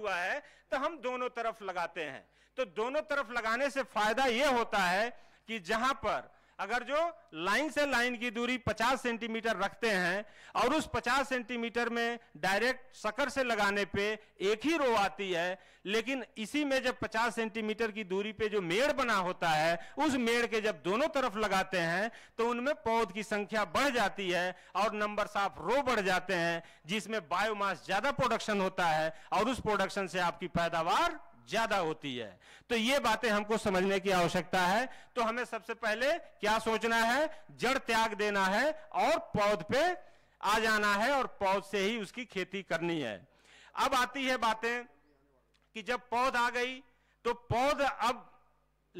हुआ है तो हम दोनों तरफ लगाते हैं तो दोनों तरफ लगाने से फायदा यह होता है कि जहां पर अगर जो लाइन से लाइन की दूरी 50 सेंटीमीटर रखते हैं और उस 50 सेंटीमीटर में डायरेक्ट सकर से लगाने पे एक ही रो आती है लेकिन इसी में जब 50 सेंटीमीटर की दूरी पे जो मेड़ बना होता है उस मेड़ के जब दोनों तरफ लगाते हैं तो उनमें पौध की संख्या बढ़ जाती है और नंबर साफ रो बढ़ जाते हैं जिसमें बायोमास ज्यादा प्रोडक्शन होता है और उस प्रोडक्शन से आपकी पैदावार ज्यादा होती है तो ये बातें हमको समझने की आवश्यकता है तो हमें सबसे पहले क्या सोचना है जड़ त्याग देना है और पौध पे आ जाना है और पौध से ही उसकी खेती करनी है अब आती है बातें कि जब पौध आ गई तो पौध अब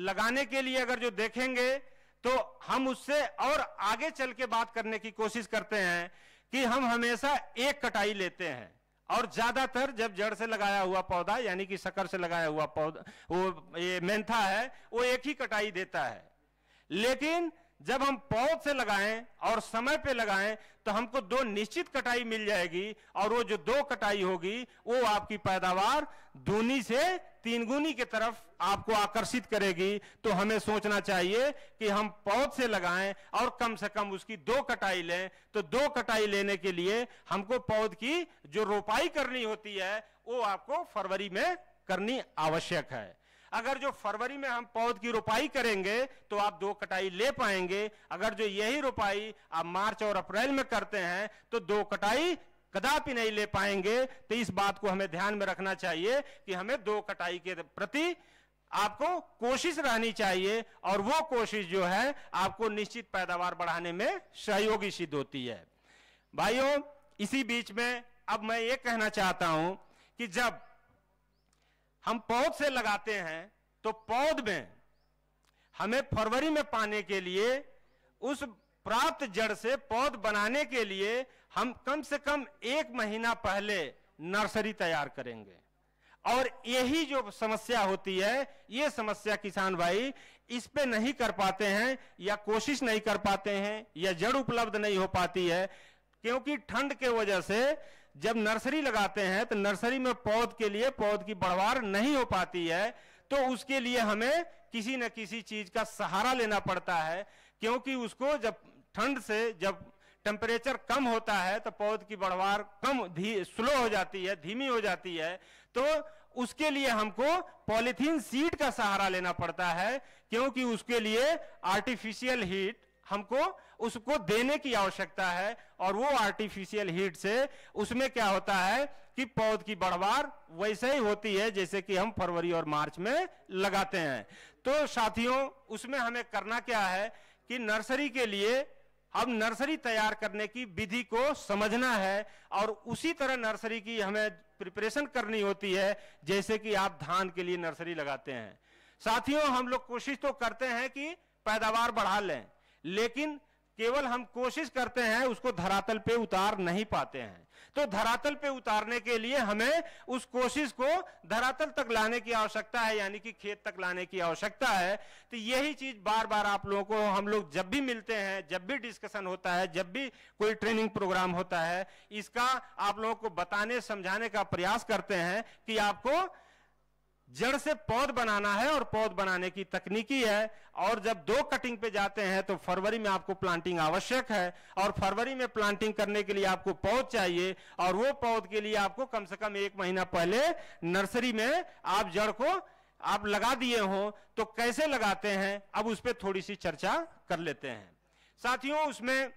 लगाने के लिए अगर जो देखेंगे तो हम उससे और आगे चल के बात करने की कोशिश करते हैं कि हम हमेशा एक कटाई लेते हैं और ज्यादातर जब जड़ से लगाया हुआ पौधा यानी कि शकर से लगाया हुआ पौधा वो ये मेंथा है वो एक ही कटाई देता है लेकिन जब हम पौध से लगाएं और समय पे लगाएं तो हमको दो निश्चित कटाई मिल जाएगी और वो जो दो कटाई होगी वो आपकी पैदावार दूनी से तीन गुनी की तरफ आपको आकर्षित करेगी तो हमें सोचना चाहिए कि हम पौध से लगाएं और कम से कम उसकी दो कटाई लें तो दो कटाई लेने के लिए हमको पौध की जो रोपाई करनी होती है वो आपको फरवरी में करनी आवश्यक है अगर जो फरवरी में हम पौध की रोपाई करेंगे तो आप दो कटाई ले पाएंगे अगर जो यही रोपाई आप मार्च और अप्रैल में करते हैं तो दो कटाई कदापि नहीं ले पाएंगे तो इस बात को हमें ध्यान में रखना चाहिए कि हमें दो कटाई के प्रति आपको कोशिश रहनी चाहिए और वो कोशिश जो है आपको निश्चित पैदावार बढ़ाने में सहयोगी सिद्ध होती है भाइयों इसी बीच में अब मैं ये कहना चाहता हूं कि जब हम पौध से लगाते हैं तो पौध में हमें फरवरी में पाने के लिए उस प्राप्त जड़ से पौध बनाने के लिए हम कम से कम एक महीना पहले नर्सरी तैयार करेंगे और यही जो समस्या होती है ये समस्या किसान भाई इस पे नहीं कर पाते हैं या कोशिश नहीं कर पाते हैं या जड़ उपलब्ध नहीं हो पाती है क्योंकि ठंड के वजह से जब नर्सरी लगाते हैं तो नर्सरी में पौध के लिए पौध की बढ़वार नहीं हो पाती है तो उसके लिए हमें किसी न किसी चीज का सहारा लेना पड़ता है क्योंकि उसको जब ठंड से जब टेम्परेचर कम होता है तो पौध की बढ़वार कम धी स्लो हो जाती है धीमी हो जाती है तो उसके लिए हमको पॉलिथीन सीट का सहारा लेना पड़ता है क्योंकि उसके लिए आर्टिफिशियल हीट हमको उसको देने की आवश्यकता है और वो आर्टिफिशियल हीट से उसमें क्या होता है कि पौध की बढ़वार वैसे ही होती है जैसे कि हम फरवरी और मार्च में लगाते हैं तो साथियों उसमें हमें करना क्या है कि नर्सरी के लिए अब नर्सरी तैयार करने की विधि को समझना है और उसी तरह नर्सरी की हमें प्रिपरेशन करनी होती है जैसे कि आप धान के लिए नर्सरी लगाते हैं साथियों हम लोग कोशिश तो करते हैं कि पैदावार बढ़ा लें लेकिन केवल हम कोशिश करते हैं उसको धरातल पे उतार नहीं पाते हैं तो धरातल पे उतारने के लिए हमें उस कोशिश को धरातल तक लाने की आवश्यकता है यानी कि खेत तक लाने की आवश्यकता है तो यही चीज बार बार आप लोगों को हम लोग जब भी मिलते हैं जब भी डिस्कशन होता है जब भी कोई ट्रेनिंग प्रोग्राम होता है इसका आप लोगों को बताने समझाने का प्रयास करते हैं कि आपको जड़ से पौध बनाना है और पौध बनाने की तकनीकी है और जब दो कटिंग पे जाते हैं तो फरवरी में आपको प्लांटिंग आवश्यक है और फरवरी में प्लांटिंग करने के लिए आपको पौध चाहिए और वो पौध के लिए आपको कम से कम एक महीना पहले नर्सरी में आप जड़ को आप लगा दिए हो तो कैसे लगाते हैं अब उस पर थोड़ी सी चर्चा कर लेते हैं साथियों उसमें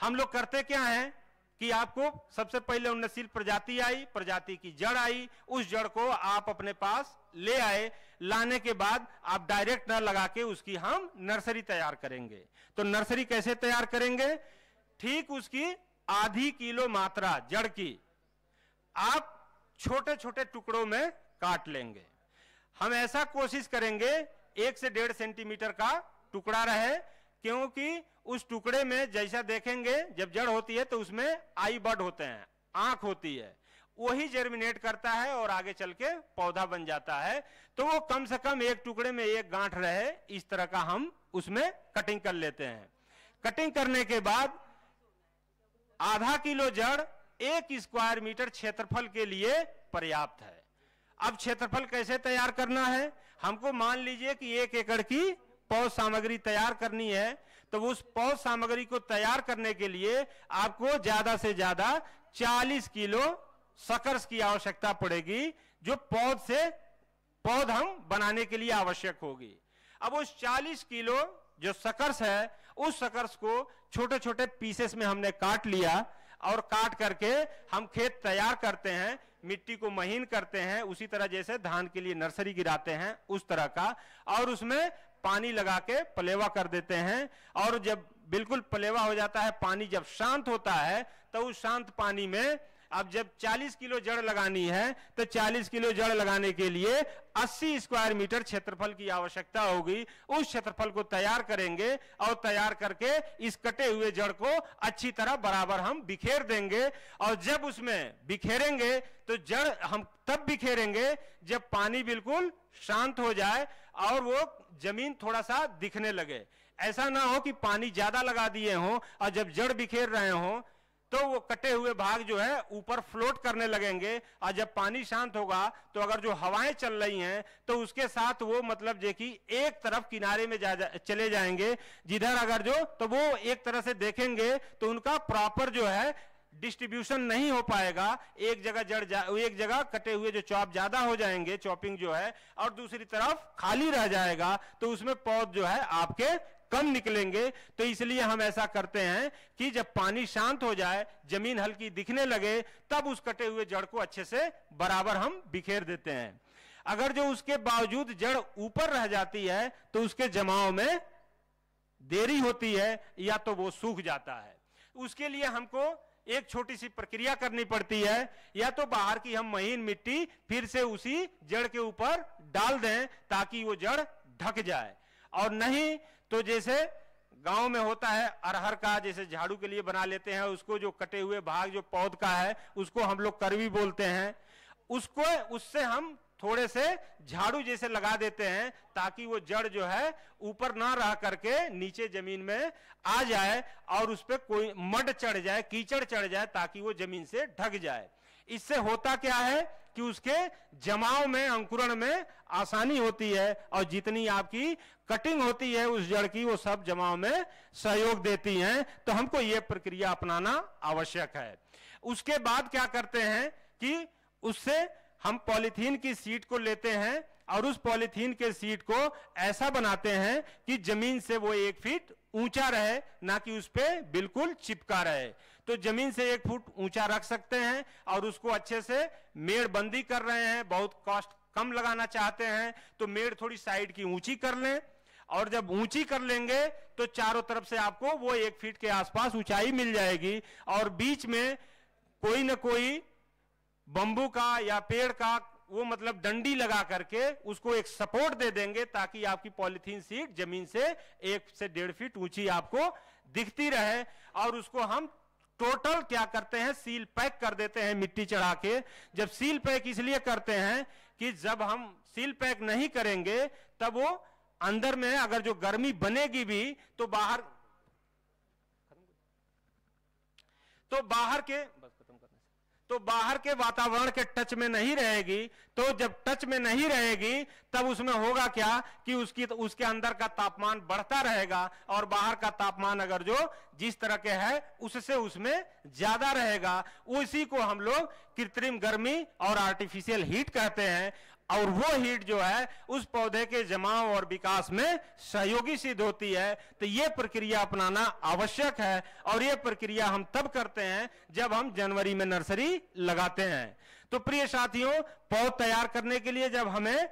हम लोग करते क्या है कि आपको सबसे पहले उन्नशील प्रजाति आई प्रजाति की जड़ आई उस जड़ को आप अपने पास ले आए लाने के बाद आप डायरेक्ट न लगा के उसकी हम नर्सरी तैयार करेंगे तो नर्सरी कैसे तैयार करेंगे ठीक उसकी आधी किलो मात्रा जड़ की आप छोटे छोटे टुकड़ों में काट लेंगे हम ऐसा कोशिश करेंगे एक से डेढ़ सेंटीमीटर का टुकड़ा रहे क्योंकि उस टुकड़े में जैसा देखेंगे जब जड़ होती है तो उसमें आई बड होते हैं आंख होती है वही जर्मिनेट करता है और आगे चल के पौधा बन जाता है तो वो कम से कम एक टुकड़े में एक गांठ रहे इस तरह का हम उसमें कटिंग कर लेते हैं कटिंग करने के बाद आधा किलो जड़ एक स्क्वायर मीटर क्षेत्रफल के लिए पर्याप्त है अब क्षेत्रफल कैसे तैयार करना है हमको मान लीजिए कि एक एकड़ की पौध सामग्री तैयार करनी है तो उस पौध सामग्री को तैयार करने के लिए आपको ज्यादा से ज्यादा 40 किलो सकर्स की आवश्यकता पड़ेगी जो पौध से पौध हम बनाने के लिए आवश्यक होगी अब उस 40 किलो जो सकर्स है उस सकर्स को छोटे छोटे पीसेस में हमने काट लिया और काट करके हम खेत तैयार करते हैं मिट्टी को महीन करते हैं उसी तरह जैसे धान के लिए नर्सरी गिराते हैं उस तरह का और उसमें पानी लगा के पलेवा कर देते हैं और जब बिल्कुल पलेवा हो जाता है पानी जब शांत होता है तो उस शांत पानी में अब जब 40 किलो जड़ लगानी है तो 40 किलो जड़ लगाने के लिए 80 स्क्वायर मीटर क्षेत्रफल की आवश्यकता होगी उस क्षेत्रफल को तैयार करेंगे और तैयार करके इस कटे हुए जड़ को अच्छी तरह बराबर हम बिखेर देंगे और जब उसमें बिखेरेंगे तो जड़ हम तब बिखेरेंगे जब पानी बिल्कुल शांत हो जाए और वो जमीन थोड़ा सा दिखने लगे ऐसा ना हो कि पानी ज्यादा लगा दिए हो और जब जड़ बिखेर रहे हो तो वो कटे हुए भाग जो है ऊपर फ्लोट करने लगेंगे और जब पानी शांत होगा तो अगर जो हवाएं चल रही हैं तो उसके साथ वो मतलब जे एक तरफ किनारे में जा, जा चले जाएंगे जिधर अगर जो तो वो एक तरह से देखेंगे तो उनका प्रॉपर जो है डिस्ट्रीब्यूशन नहीं हो पाएगा एक जगह जड़ जा एक जगह कटे हुए जो चॉप ज्यादा हो जाएंगे चॉपिंग जो है और दूसरी तरफ खाली रह जाएगा तो उसमें पौध जो है आपके कम निकलेंगे तो इसलिए हम ऐसा करते हैं कि जब पानी शांत हो जाए जमीन हल्की दिखने लगे तब उस कटे हुए जड़ को अच्छे से बराबर हम बिखेर देते हैं अगर जो उसके बावजूद जड़ ऊपर रह जाती है तो उसके जमाव में देरी होती है या तो वो सूख जाता है उसके लिए हमको एक छोटी सी प्रक्रिया करनी पड़ती है या तो बाहर की हम महीन मिट्टी फिर से उसी जड़ के ऊपर डाल दें ताकि वो जड़ ढक जाए और नहीं तो जैसे गांव में होता है अरहर का जैसे झाड़ू के लिए बना लेते हैं उसको जो कटे हुए भाग जो पौध का है उसको हम लोग करवी बोलते हैं उसको उससे हम थोड़े से झाड़ू जैसे लगा देते हैं ताकि वो जड़ जो है ऊपर ना रह करके नीचे जमीन में आ जाए और उस पर कोई मड चढ़ जाए कीचड़ चढ़ जाए ताकि वो जमीन से ढक जाए इससे होता क्या है कि उसके जमाव में अंकुरण में आसानी होती है और जितनी आपकी कटिंग होती है उस जड़ की वो सब जमाव में सहयोग देती हैं तो हमको ये प्रक्रिया अपनाना आवश्यक है उसके बाद क्या करते हैं कि उससे हम पॉलिथीन की सीट को लेते हैं और उस पॉलिथीन के सीट को ऐसा बनाते हैं कि जमीन से वो एक फीट ऊंचा रहे ना कि उस पर बिल्कुल चिपका रहे तो जमीन से एक फुट ऊंचा रख सकते हैं और उसको अच्छे से मेड़ बंदी कर रहे हैं बहुत कॉस्ट कम लगाना चाहते हैं तो मेड़ थोड़ी साइड की ऊंची कर लें और जब ऊंची कर लेंगे तो चारों तरफ से आपको वो एक फीट के आसपास ऊंचाई मिल जाएगी और बीच में कोई ना कोई बंबू का या पेड़ का वो मतलब डंडी लगा करके उसको एक सपोर्ट दे देंगे ताकि आपकी पॉलिथीन सीट जमीन से एक से डेढ़ फीट ऊंची आपको दिखती रहे और उसको हम टोटल क्या करते हैं सील पैक कर देते हैं मिट्टी चढ़ा के जब सील पैक इसलिए करते हैं कि जब हम सील पैक नहीं करेंगे तब वो अंदर में अगर जो गर्मी बनेगी भी तो बाहर तो बाहर के तो बाहर के वातावरण के टच में नहीं रहेगी तो जब टच में नहीं रहेगी तब उसमें होगा क्या कि उसकी उसके अंदर का तापमान बढ़ता रहेगा और बाहर का तापमान अगर जो जिस तरह के है उससे उसमें ज्यादा रहेगा उसी को हम लोग कृत्रिम गर्मी और आर्टिफिशियल हीट कहते हैं और वो हीट जो है उस पौधे के जमाव और विकास में सहयोगी सिद्ध होती है तो ये प्रक्रिया अपनाना आवश्यक है और ये प्रक्रिया हम तब करते हैं जब हम जनवरी में नर्सरी लगाते हैं तो प्रिय साथियों पौध तैयार करने के लिए जब हमें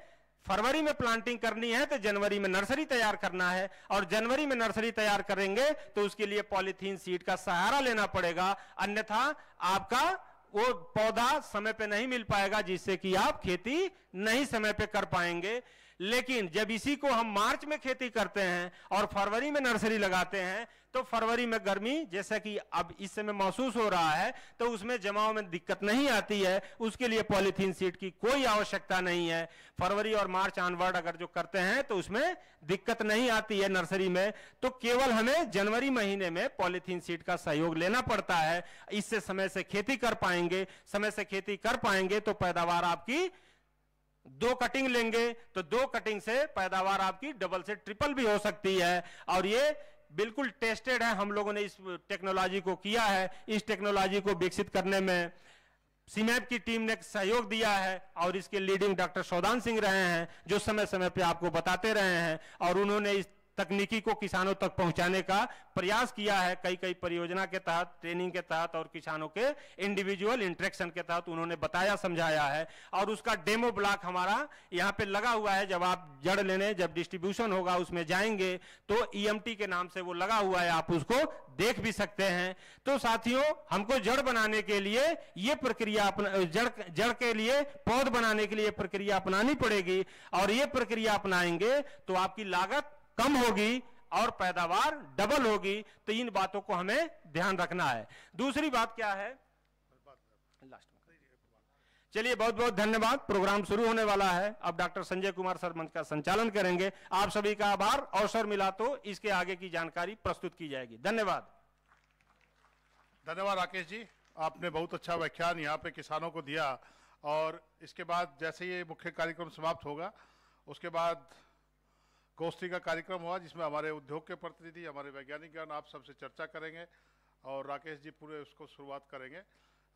फरवरी में प्लांटिंग करनी है तो जनवरी में नर्सरी तैयार करना है और जनवरी में नर्सरी तैयार करेंगे तो उसके लिए पॉलिथीन सीट का सहारा लेना पड़ेगा अन्यथा आपका वो पौधा समय पे नहीं मिल पाएगा जिससे कि आप खेती नहीं समय पे कर पाएंगे लेकिन जब इसी को हम मार्च में खेती करते हैं और फरवरी में नर्सरी लगाते हैं तो फरवरी में गर्मी जैसा कि अब इस समय महसूस हो रहा है तो उसमें जमाव में दिक्कत नहीं आती है उसके लिए पॉलीथीन सीट की कोई आवश्यकता नहीं है फरवरी और मार्च ऑनवर्ड अगर जो करते हैं तो उसमें दिक्कत नहीं आती है नर्सरी में तो केवल हमें जनवरी महीने में पॉलीथीन सीट का सहयोग लेना पड़ता है इससे समय से खेती कर पाएंगे समय से खेती कर पाएंगे तो पैदावार आपकी दो कटिंग लेंगे तो दो कटिंग से पैदावार आपकी डबल से ट्रिपल भी हो सकती है और ये बिल्कुल टेस्टेड है हम लोगों ने इस टेक्नोलॉजी को किया है इस टेक्नोलॉजी को विकसित करने में सीमैप की टीम ने सहयोग दिया है और इसके लीडिंग डॉक्टर सौदान सिंह रहे हैं जो समय समय पे आपको बताते रहे हैं और उन्होंने इस तकनीकी को किसानों तक पहुंचाने का प्रयास किया है कई कई परियोजना के तहत ट्रेनिंग के तहत और किसानों के इंडिविजुअल इंट्रेक्शन के तहत उन्होंने बताया समझाया है और उसका डेमो ब्लॉक हमारा यहाँ पे लगा हुआ है जब आप जड़ लेने जब डिस्ट्रीब्यूशन होगा उसमें जाएंगे तो ई e के नाम से वो लगा हुआ है आप उसको देख भी सकते हैं तो साथियों हमको जड़ बनाने के लिए ये प्रक्रिया अपना जड़ जड़ के लिए पौध बनाने के लिए प्रक्रिया अपनानी पड़ेगी और ये प्रक्रिया अपनाएंगे तो आपकी लागत कम होगी और पैदावार डबल होगी तो इन बातों को हमें ध्यान रखना है दूसरी बात क्या है लास्ट चलिए बहुत बहुत धन्यवाद प्रोग्राम शुरू होने वाला है अब डॉक्टर संजय कुमार सर मंच का संचालन करेंगे आप सभी का आभार अवसर मिला तो इसके आगे की जानकारी प्रस्तुत की जाएगी धन्यवाद धन्यवाद राकेश जी आपने बहुत अच्छा व्याख्यान यहाँ पे किसानों को दिया और इसके बाद जैसे ये मुख्य कार्यक्रम समाप्त होगा उसके बाद गोष्ठी का कार्यक्रम हुआ जिसमें हमारे उद्योग के प्रतिनिधि हमारे वैज्ञानिकगण आप सबसे चर्चा करेंगे और राकेश जी पूरे उसको शुरुआत करेंगे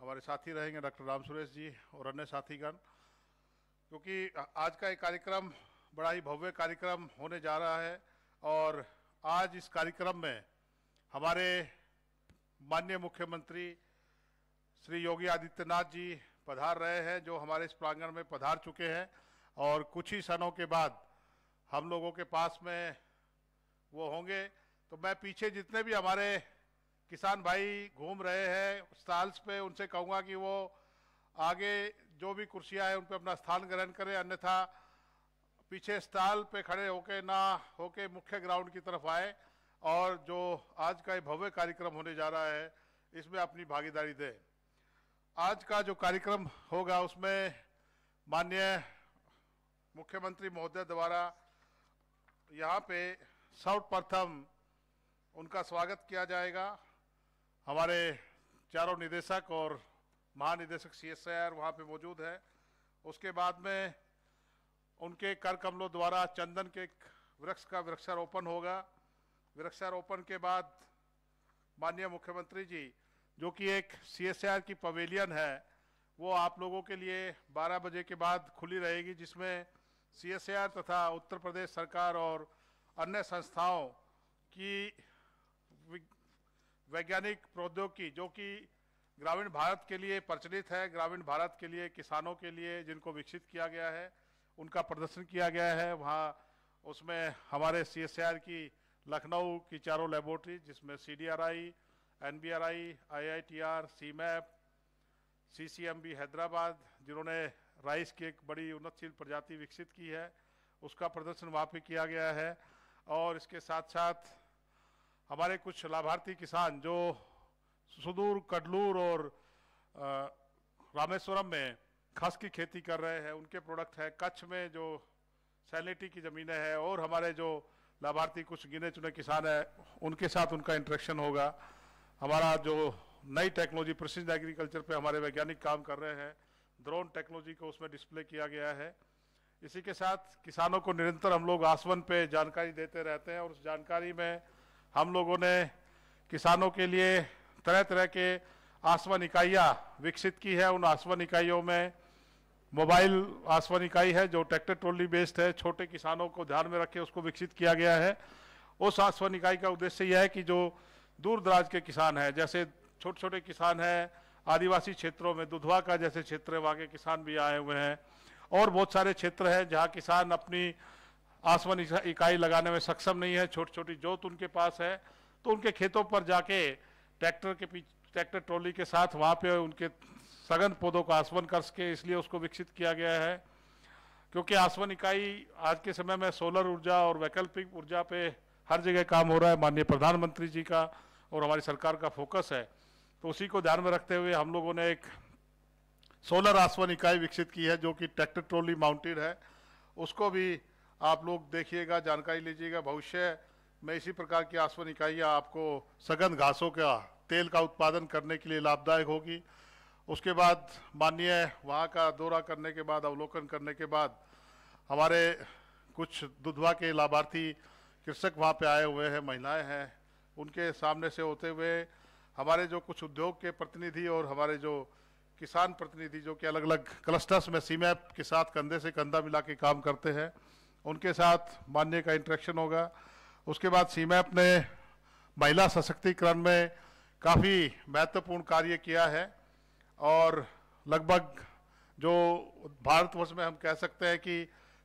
हमारे साथी रहेंगे डॉक्टर राम सुरेश जी और अन्य साथीगण क्योंकि आज का ये कार्यक्रम बड़ा ही भव्य कार्यक्रम होने जा रहा है और आज इस कार्यक्रम में हमारे माननीय मुख्यमंत्री श्री योगी आदित्यनाथ जी पधार रहे हैं जो हमारे इस प्रांगण में पधार चुके हैं और कुछ ही क्षणों के बाद हम लोगों के पास में वो होंगे तो मैं पीछे जितने भी हमारे किसान भाई घूम रहे हैं स्टॉल्स पे उनसे कहूँगा कि वो आगे जो भी कुर्सियाँ हैं उन पर अपना स्थान ग्रहण करें अन्यथा पीछे स्टॉल पे खड़े होके ना होके मुख्य ग्राउंड की तरफ आए और जो आज का ये भव्य कार्यक्रम होने जा रहा है इसमें अपनी भागीदारी दें आज का जो कार्यक्रम होगा उसमें माननीय मुख्यमंत्री महोदय द्वारा यहाँ पे सर्वप्रथम उनका स्वागत किया जाएगा हमारे चारों निदेशक और महानिदेशक सी एस आई आर वहाँ पर मौजूद है उसके बाद में उनके कर कमलों द्वारा चंदन के वृक्ष का वृक्षारोपण होगा वृक्षारोपण के बाद माननीय मुख्यमंत्री जी जो कि एक सी एस आई आर की पवेलियन है वो आप लोगों के लिए 12 बजे के बाद खुली रहेगी जिसमें सीएसआर तथा उत्तर प्रदेश सरकार और अन्य संस्थाओं की वैज्ञानिक प्रौद्योगिकी जो कि ग्रामीण भारत के लिए प्रचलित है ग्रामीण भारत के लिए किसानों के लिए जिनको विकसित किया गया है उनका प्रदर्शन किया गया है वहाँ उसमें हमारे सी की लखनऊ की चारों लेबोरेटरी जिसमें C D R I N B R I I I T R CIMAP C C M B Hyderabad जिन्होंने राइस की एक बड़ी उन्नतशील प्रजाति विकसित की है उसका प्रदर्शन वहाँ पे किया गया है और इसके साथ साथ हमारे कुछ लाभार्थी किसान जो सुदूर कडलूर और रामेश्वरम में खस की खेती कर रहे हैं उनके प्रोडक्ट है कच्छ में जो सैनिटी की ज़मीनें हैं और हमारे जो लाभार्थी कुछ गिने चुने किसान हैं उनके साथ उनका इंट्रेक्शन होगा हमारा जो नई टेक्नोलॉजी प्रसिद्ध एग्रीकल्चर पे हमारे वैज्ञानिक काम कर रहे हैं ड्रोन टेक्नोलॉजी को उसमें डिस्प्ले किया गया है इसी के साथ किसानों को निरंतर हम लोग आसवन पे जानकारी देते रहते हैं और उस जानकारी में हम लोगों ने किसानों के लिए तरह तरह के आसवन इकाइयाँ विकसित की है उन आसवन इकाइयों में मोबाइल आसवन इकाई है जो ट्रैक्टर ट्रोली बेस्ड है छोटे किसानों को ध्यान में रखे उसको विकसित किया गया है उस आसवन इकाई का उद्देश्य यह है कि जो दूर दराज के किसान हैं जैसे छोटे छोटे किसान हैं आदिवासी क्षेत्रों में दुधवा का जैसे क्षेत्र है वहाँ के किसान भी आए हुए हैं और बहुत सारे क्षेत्र हैं जहाँ किसान अपनी आसमन इकाई लगाने में सक्षम नहीं है छोटी छोटी जोत उनके पास है तो उनके खेतों पर जाके ट्रैक्टर के पीछे ट्रैक्टर ट्रॉली के साथ वहाँ पे उनके सघन पौधों को आसवन कर सके इसलिए उसको विकसित किया गया है क्योंकि आसवन इकाई आज के समय में सोलर ऊर्जा और वैकल्पिक ऊर्जा पे हर जगह काम हो रहा है माननीय प्रधानमंत्री जी का और हमारी सरकार का फोकस है तो उसी को ध्यान में रखते हुए हम लोगों ने एक सोलर आसवन इकाई विकसित की है जो कि ट्रैक्टर ट्रॉली माउंटेड है उसको भी आप लोग देखिएगा जानकारी लीजिएगा भविष्य में इसी प्रकार की आसवन इकाइयाँ आपको सघन घासों का तेल का उत्पादन करने के लिए लाभदायक होगी उसके बाद माननीय वहाँ का दौरा करने के बाद अवलोकन करने के बाद हमारे कुछ दुधवा के लाभार्थी कृषक वहाँ पे आए हुए हैं महिलाएं हैं उनके सामने से होते हुए हमारे जो कुछ उद्योग के प्रतिनिधि और हमारे जो किसान प्रतिनिधि जो कि अलग अलग क्लस्टर्स में सीमैप के साथ कंधे से कंधा मिला के काम करते हैं उनके साथ मान्य का इंट्रैक्शन होगा उसके बाद सीमैप ने महिला सशक्तिकरण में काफ़ी महत्वपूर्ण कार्य किया है और लगभग जो भारतवर्ष में हम कह सकते हैं कि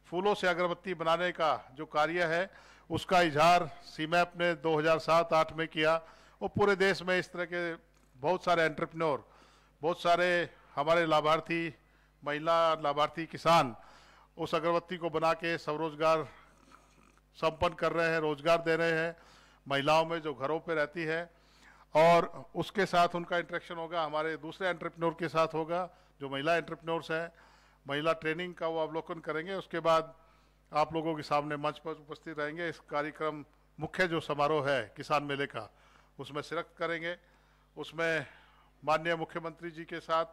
फूलों से अगरबत्ती बनाने का जो कार्य है उसका इजहार सीमैप ने दो हज़ार में किया वो पूरे देश में इस तरह के बहुत सारे एंटरप्रेन्योर बहुत सारे हमारे लाभार्थी महिला लाभार्थी किसान उस अगरबत्ती को बना के स्वरोजगार संपन्न कर रहे हैं रोजगार दे रहे हैं महिलाओं में जो घरों पर रहती है और उसके साथ उनका इंट्रेक्शन होगा हमारे दूसरे एंटरप्रेन्योर के साथ होगा जो महिला एंटरप्रेन्योर्स हैं महिला ट्रेनिंग का वो अवलोकन करेंगे उसके बाद आप लोगों के सामने मंच पर उपस्थित रहेंगे इस कार्यक्रम मुख्य जो समारोह है किसान मेले का उसमें शिरकत करेंगे उसमें माननीय मुख्यमंत्री जी के साथ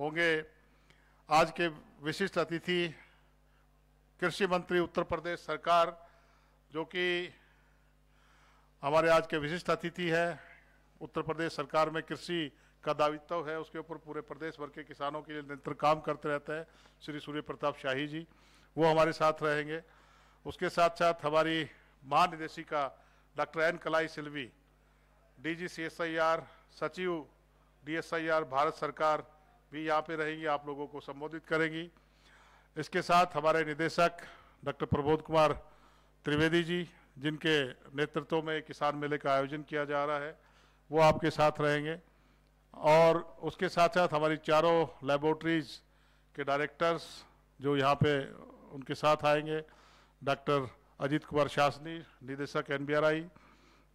होंगे आज के विशिष्ट अतिथि कृषि मंत्री उत्तर प्रदेश सरकार जो कि हमारे आज के विशिष्ट अतिथि है उत्तर प्रदेश सरकार में कृषि का दायित्व है उसके ऊपर पूरे प्रदेश भर के किसानों के लिए निरंतर काम करते रहते हैं श्री सूर्य प्रताप शाही जी वो हमारे साथ रहेंगे उसके साथ साथ हमारी महानिदेशिका doctor N Kalai Selvi DG CSIR सचिव डीएसआईआर भारत सरकार भी यहाँ पे रहेंगी आप लोगों को संबोधित करेंगी इसके साथ हमारे निदेशक डॉक्टर प्रबोध कुमार त्रिवेदी जी जिनके नेतृत्व में किसान मेले का आयोजन किया जा रहा है वो आपके साथ रहेंगे और उसके साथ साथ हमारी चारों लेबोरेटरीज के डायरेक्टर्स जो यहाँ पे उनके साथ आएंगे डॉक्टर अजीत कुमार शासनी निदेशक एनबीआरआई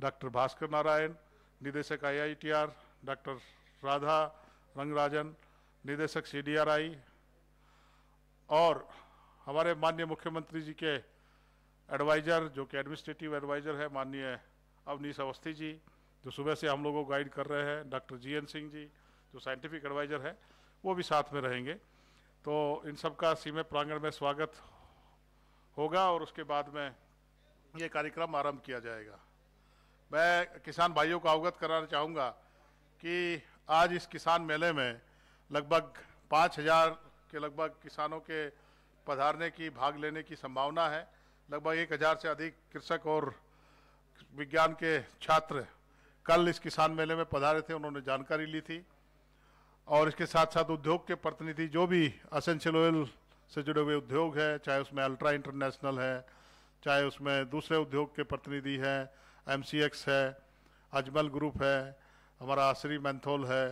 डॉक्टर भास्कर नारायण निदेशक आईआईटीआर डॉक्टर राधा रंगराजन निदेशक सीडीआरआई और हमारे माननीय मुख्यमंत्री जी के एडवाइज़र जो कि एडमिनिस्ट्रेटिव एडवाइज़र है माननीय अवनीश अवस्थी जी जो सुबह से हम लोगों को गाइड कर रहे हैं doctor G N Singh ji जो साइंटिफिक एडवाइज़र है वो भी साथ में रहेंगे तो इन सब का सीमे प्रांगण में स्वागत होगा और उसके बाद में ये कार्यक्रम आरंभ किया जाएगा मैं किसान भाइयों को अवगत कराना चाहूँगा कि आज इस किसान मेले में लगभग पाँच हजार के लगभग किसानों के पधारने की भाग लेने की संभावना है लगभग एक हजार से अधिक कृषक और विज्ञान के छात्र कल इस किसान मेले में पधारे थे उन्होंने जानकारी ली थी और इसके साथ साथ उद्योग के प्रतिनिधि जो भी असेंशियल ऑयल से जुड़े हुए उद्योग हैं चाहे उसमें अल्ट्रा इंटरनेशनल है चाहे उसमें दूसरे उद्योग के प्रतिनिधि हैं एम है अजमल ग्रुप है हमारा आश्री मैंथोल है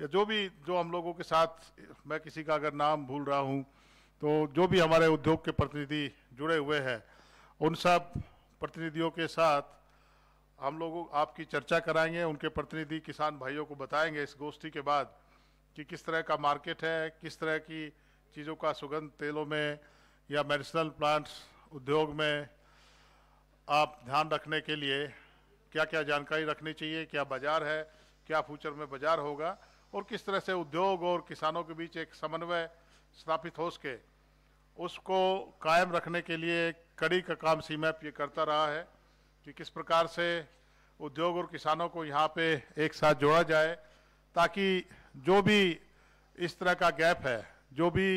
या जो भी जो हम लोगों के साथ मैं किसी का अगर नाम भूल रहा हूँ तो जो भी हमारे उद्योग के प्रतिनिधि जुड़े हुए हैं उन सब प्रतिनिधियों के साथ हम लोग आपकी चर्चा कराएंगे उनके प्रतिनिधि किसान भाइयों को बताएंगे इस गोष्ठी के बाद कि किस तरह का मार्केट है किस तरह की चीज़ों का सुगंध तेलों में या मेडिसिनल प्लांट्स उद्योग में आप ध्यान रखने के लिए क्या क्या जानकारी रखनी चाहिए क्या बाजार है क्या फ्यूचर में बाजार होगा और किस तरह से उद्योग और किसानों के बीच एक समन्वय स्थापित हो सके उसको कायम रखने के लिए कड़ी का काम सी मैप ये करता रहा है कि किस प्रकार से उद्योग और किसानों को यहाँ पे एक साथ जोड़ा जाए ताकि जो भी इस तरह का गैप है जो भी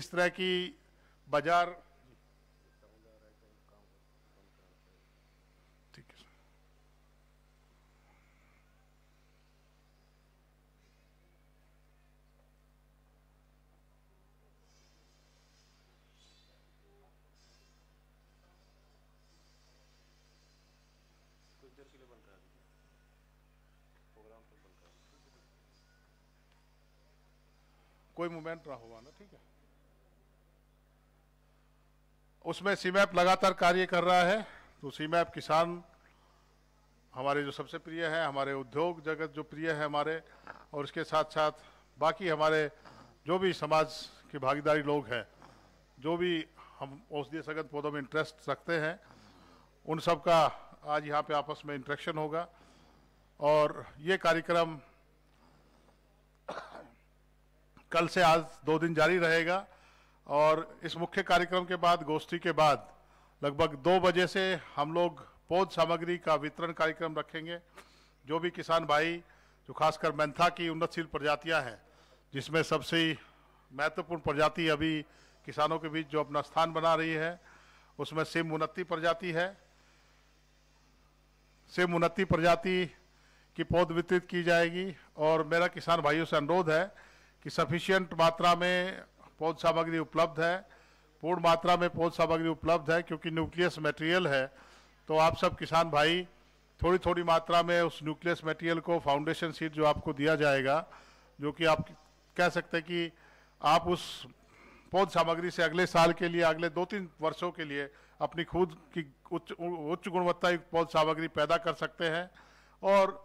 इस तरह की बाजार कोई मूवमेंट ना हुआ ना ठीक है उसमें सीमैप लगातार कार्य कर रहा है तो सीमैप किसान हमारे जो सबसे प्रिय है हमारे उद्योग जगत जो प्रिय है हमारे और उसके साथ साथ बाकी हमारे जो भी समाज के भागीदारी लोग हैं जो भी हम औषधीय सगत पौधों में इंटरेस्ट रखते हैं उन सब का आज यहाँ पे आपस में इंटरेक्शन होगा और ये कार्यक्रम कल से आज दो दिन जारी रहेगा और इस मुख्य कार्यक्रम के बाद गोष्ठी के बाद लगभग दो बजे से हम लोग पौध सामग्री का वितरण कार्यक्रम रखेंगे जो भी किसान भाई जो खासकर मैंथा की उन्नतशील प्रजातियां हैं जिसमें सबसे महत्वपूर्ण प्रजाति अभी किसानों के बीच जो अपना स्थान बना रही है उसमें सिम उन्नति प्रजाति है सिम उन्नति प्रजाति की पौध वितरित की जाएगी और मेरा किसान भाइयों से अनुरोध है कि सफिशियंट मात्रा में पौध सामग्री उपलब्ध है पूर्ण मात्रा में पौध सामग्री उपलब्ध है क्योंकि न्यूक्लियस मटेरियल है तो आप सब किसान भाई थोड़ी थोड़ी मात्रा में उस न्यूक्लियस मटेरियल को फाउंडेशन सीट जो आपको दिया जाएगा जो कि आप कह सकते हैं कि आप उस पौध सामग्री से अगले साल के लिए अगले दो तीन वर्षों के लिए अपनी खुद की उच्च उच्च गुणवत्ता पौध सामग्री पैदा कर सकते हैं और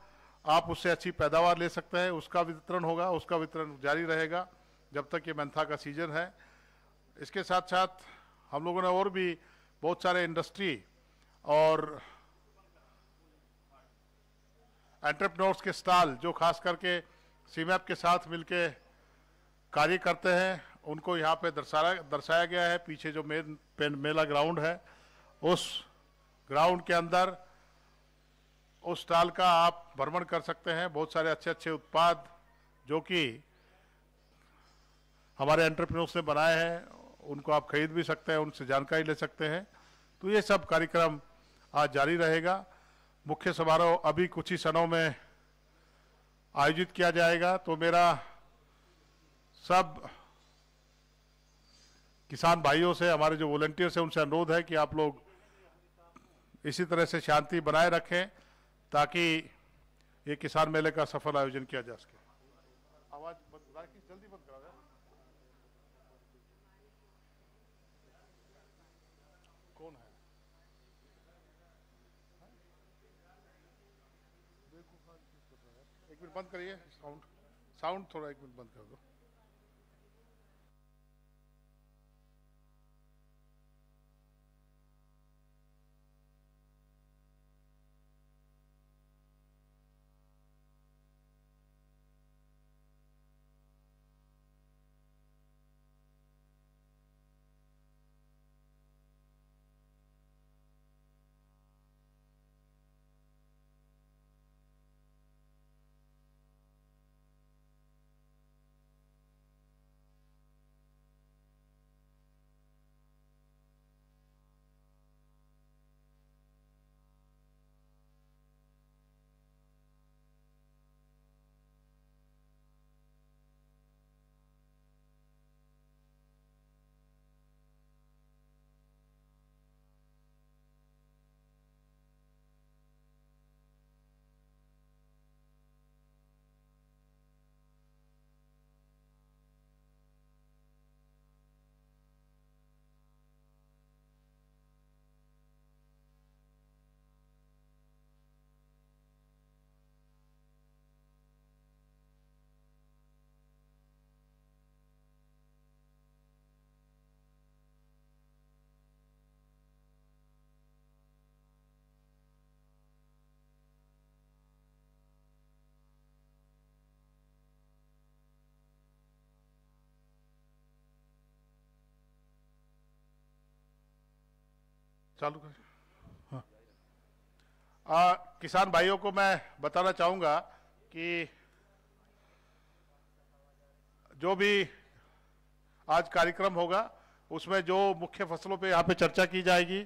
आप उससे अच्छी पैदावार ले सकते हैं उसका वितरण होगा उसका वितरण जारी रहेगा जब तक ये मंथा का सीजन है इसके साथ साथ हम लोगों ने और भी बहुत सारे इंडस्ट्री और एंट्रप्रनोर्स के स्टाल जो खास करके सीमैप के साथ मिलके कार्य करते हैं उनको यहाँ पे दर्शाया दर्शाया गया है पीछे जो मेन मेला ग्राउंड है उस ग्राउंड के अंदर उस स्टॉल का आप भ्रमण कर सकते हैं बहुत सारे अच्छे अच्छे उत्पाद जो कि हमारे एंटरप्रेन्योर्स ने बनाए हैं उनको आप खरीद भी सकते हैं उनसे जानकारी ले सकते हैं तो ये सब कार्यक्रम आज जारी रहेगा मुख्य समारोह अभी कुछ ही क्षणों में आयोजित किया जाएगा तो मेरा सब किसान भाइयों से हमारे जो वॉलेंटियर्स हैं उनसे अनुरोध है कि आप लोग इसी तरह से शांति बनाए रखें ताकि ये किसान मेले का सफल आयोजन किया जा सके आवाज जल्दी बंद करा कौन है एक मिनट बंद करिए साउंड साउंड थोड़ा एक मिनट बंद कर दो चालू कर हाँ आ, किसान भाइयों को मैं बताना चाहूँगा कि जो भी आज कार्यक्रम होगा उसमें जो मुख्य फसलों पे यहाँ पे चर्चा की जाएगी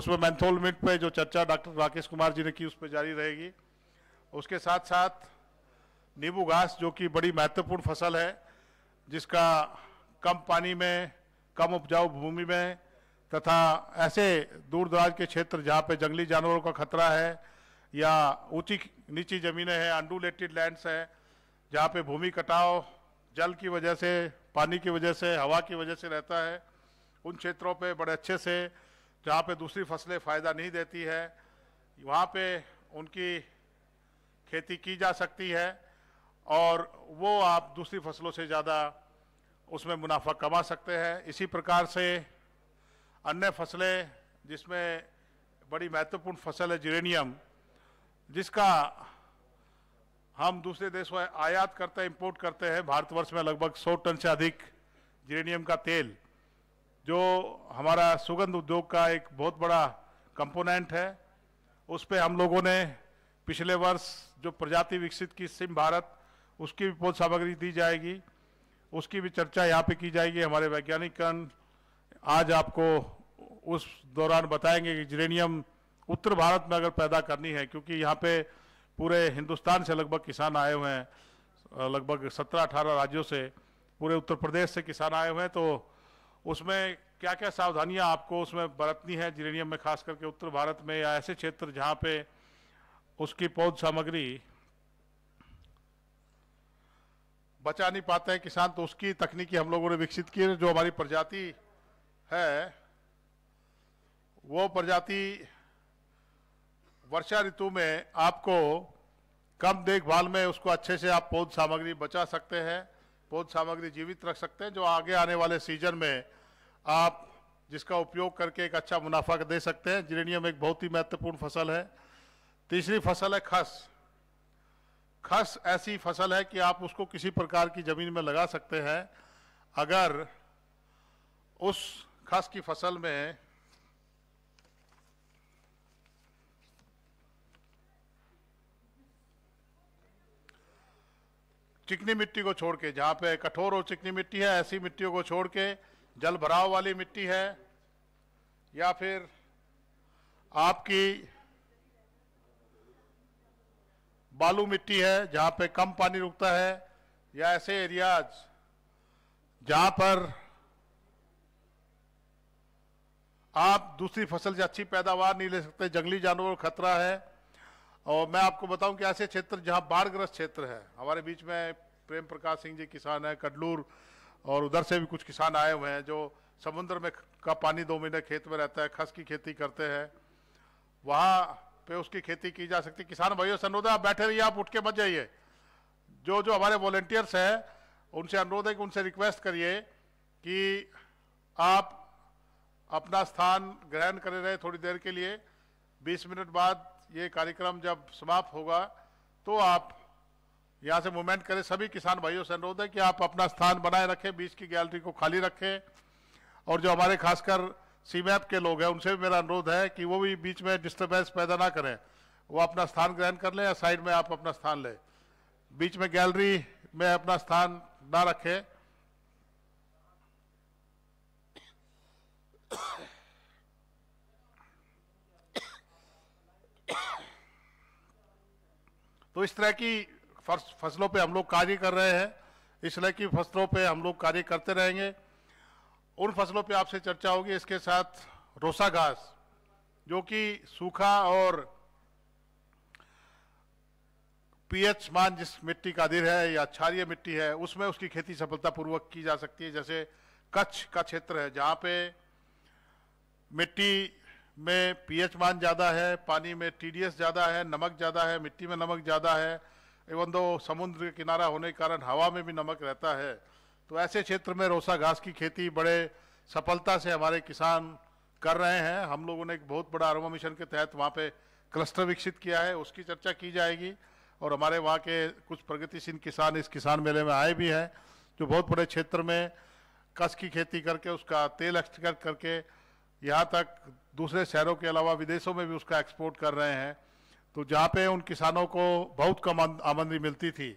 उसमें मैंथोल मिट पे जो चर्चा डॉक्टर राकेश कुमार जी ने की उस पर जारी रहेगी उसके साथ साथ नींबू घास जो कि बड़ी महत्वपूर्ण फसल है जिसका कम पानी में कम उपजाऊ भूमि में तथा ऐसे दूर दराज के क्षेत्र जहाँ पे जंगली जानवरों का खतरा है या ऊंची नीची ज़मीनें हैं अंडूलेटेड लैंड्स हैं जहाँ पे भूमि कटाव जल की वजह से पानी की वजह से हवा की वजह से रहता है उन क्षेत्रों पे बड़े अच्छे से जहाँ पे दूसरी फसलें फ़ायदा नहीं देती है वहाँ पे उनकी खेती की जा सकती है और वो आप दूसरी फसलों से ज़्यादा उसमें मुनाफा कमा सकते हैं इसी प्रकार से अन्य फसलें जिसमें बड़ी महत्वपूर्ण फसल है जिरेनियम जिसका हम दूसरे देशों आयात करते हैं इम्पोर्ट करते हैं भारतवर्ष में लगभग 100 टन से अधिक जिरेनियम का तेल जो हमारा सुगंध उद्योग का एक बहुत बड़ा कंपोनेंट है उस पर हम लोगों ने पिछले वर्ष जो प्रजाति विकसित की सिम भारत उसकी भी बहुत सामग्री दी जाएगी उसकी भी चर्चा यहाँ पे की जाएगी हमारे वैज्ञानिकगण आज आपको उस दौरान बताएंगे कि जरेनियम उत्तर भारत में अगर पैदा करनी है क्योंकि यहाँ पे पूरे हिंदुस्तान से लगभग किसान आए हुए हैं लगभग सत्रह अठारह राज्यों से पूरे उत्तर प्रदेश से किसान आए हुए हैं तो उसमें क्या क्या सावधानियाँ आपको उसमें बरतनी है जिरेनियम में खास करके उत्तर भारत में या ऐसे क्षेत्र जहाँ पे उसकी पौध सामग्री बचा नहीं पाते हैं किसान तो उसकी तकनीकी हम लोगों ने विकसित की है जो हमारी प्रजाति है वो प्रजाति वर्षा ऋतु में आपको कम देखभाल में उसको अच्छे से आप पौध सामग्री बचा सकते हैं पौध सामग्री जीवित रख सकते हैं जो आगे आने वाले सीजन में आप जिसका उपयोग करके एक अच्छा मुनाफा दे सकते हैं जिरेनियम एक बहुत ही महत्वपूर्ण फसल है तीसरी फसल है खस खस ऐसी फसल है कि आप उसको किसी प्रकार की ज़मीन में लगा सकते हैं अगर उस खस की फसल में चिकनी मिट्टी को छोड़ के जहां पे कठोर और चिकनी मिट्टी है ऐसी मिट्टियों को छोड़ के जल भराव वाली मिट्टी है या फिर आपकी बालू मिट्टी है जहां पे कम पानी रुकता है या ऐसे एरियाज जहां पर आप दूसरी फसल से अच्छी पैदावार नहीं ले सकते जंगली जानवर खतरा है और मैं आपको बताऊं कि ऐसे क्षेत्र जहां बाढ़ग्रस्त क्षेत्र है हमारे बीच में प्रेम प्रकाश सिंह जी किसान हैं कडलूर और उधर से भी कुछ किसान आए हुए हैं जो समुद्र में का पानी दो महीने खेत में रहता है खस की खेती करते हैं वहाँ पे उसकी खेती की जा सकती किसान भाइयों से अनुरोध है आप बैठे रहिए आप उठ के मत जाइए जो जो हमारे वॉलेंटियर्स हैं उनसे अनुरोध है कि उनसे रिक्वेस्ट करिए कि आप अपना स्थान ग्रहण कर रहे थोड़ी देर के लिए 20 मिनट बाद ये कार्यक्रम जब समाप्त होगा तो आप यहाँ से मूवमेंट करें सभी किसान भाइयों से अनुरोध है कि आप अपना स्थान बनाए रखें बीच की गैलरी को खाली रखें और जो हमारे खासकर सीमैप के लोग हैं उनसे भी मेरा अनुरोध है कि वो भी बीच में डिस्टर्बेंस पैदा ना करें वो अपना स्थान ग्रहण कर लें या साइड में आप अपना स्थान लें बीच में गैलरी में अपना स्थान ना रखें तो इस तरह की फसलों पे हम लोग कार्य कर रहे हैं इस तरह की फसलों पे हम लोग कार्य करते रहेंगे उन फसलों पे आपसे चर्चा होगी इसके साथ रोसा घास जो कि सूखा और पीएच मान जिस मिट्टी का दिर है या क्षारिय मिट्टी है उसमें उसकी खेती सफलतापूर्वक की जा सकती है जैसे कच्छ का क्षेत्र है जहाँ पे मिट्टी में पीएच मान ज़्यादा है पानी में टीडीएस ज़्यादा है नमक ज़्यादा है मिट्टी में नमक ज़्यादा है एवं दो समुद्र के किनारा होने के कारण हवा में भी नमक रहता है तो ऐसे क्षेत्र में रोसा घास की खेती बड़े सफलता से हमारे किसान कर रहे हैं हम लोगों ने एक बहुत बड़ा अरोमा मिशन के तहत वहाँ पे क्लस्टर विकसित किया है उसकी चर्चा की जाएगी और हमारे वहाँ के कुछ प्रगतिशील किसान इस किसान मेले में आए भी हैं जो बहुत बड़े क्षेत्र में कस की खेती करके उसका तेल एक्सट्रैक्ट करके यहाँ तक दूसरे शहरों के अलावा विदेशों में भी उसका एक्सपोर्ट कर रहे हैं तो जहाँ पे उन किसानों को बहुत कम आमदनी मिलती थी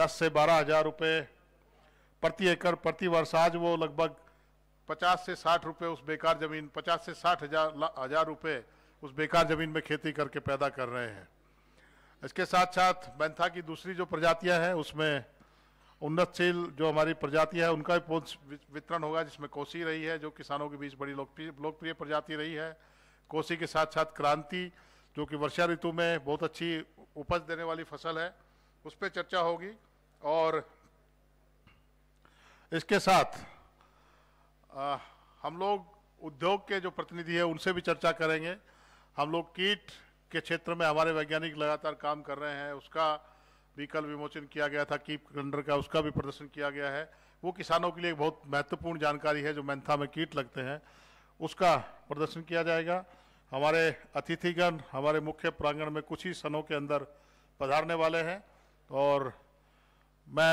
दस से बारह हज़ार रुपये प्रति एकड़ प्रति वर्ष आज वो लगभग पचास से साठ रुपये उस बेकार ज़मीन पचास से साठ हज़ार हज़ार रुपये उस बेकार ज़मीन में खेती करके पैदा कर रहे हैं इसके साथ साथ बैंथा की दूसरी जो प्रजातियाँ हैं उसमें उन्नतशील जो हमारी प्रजाति है उनका भी वितरण होगा जिसमें कोसी रही है जो किसानों के बीच बड़ी लोकप्रिय लोकप्रिय प्रजाति रही है कोसी के साथ साथ क्रांति जो कि वर्षा ऋतु में बहुत अच्छी उपज देने वाली फसल है उस पर चर्चा होगी और इसके साथ आ, हम लोग उद्योग के जो प्रतिनिधि है उनसे भी चर्चा करेंगे हम लोग कीट के क्षेत्र में हमारे वैज्ञानिक लगातार काम कर रहे हैं उसका भी कल विमोचन किया गया था कीप कैलेंडर का उसका भी प्रदर्शन किया गया है वो किसानों के लिए बहुत महत्वपूर्ण जानकारी है जो मैंथा में कीट लगते हैं उसका प्रदर्शन किया जाएगा हमारे अतिथिगण हमारे मुख्य प्रांगण में कुछ ही सनों के अंदर पधारने वाले हैं और मैं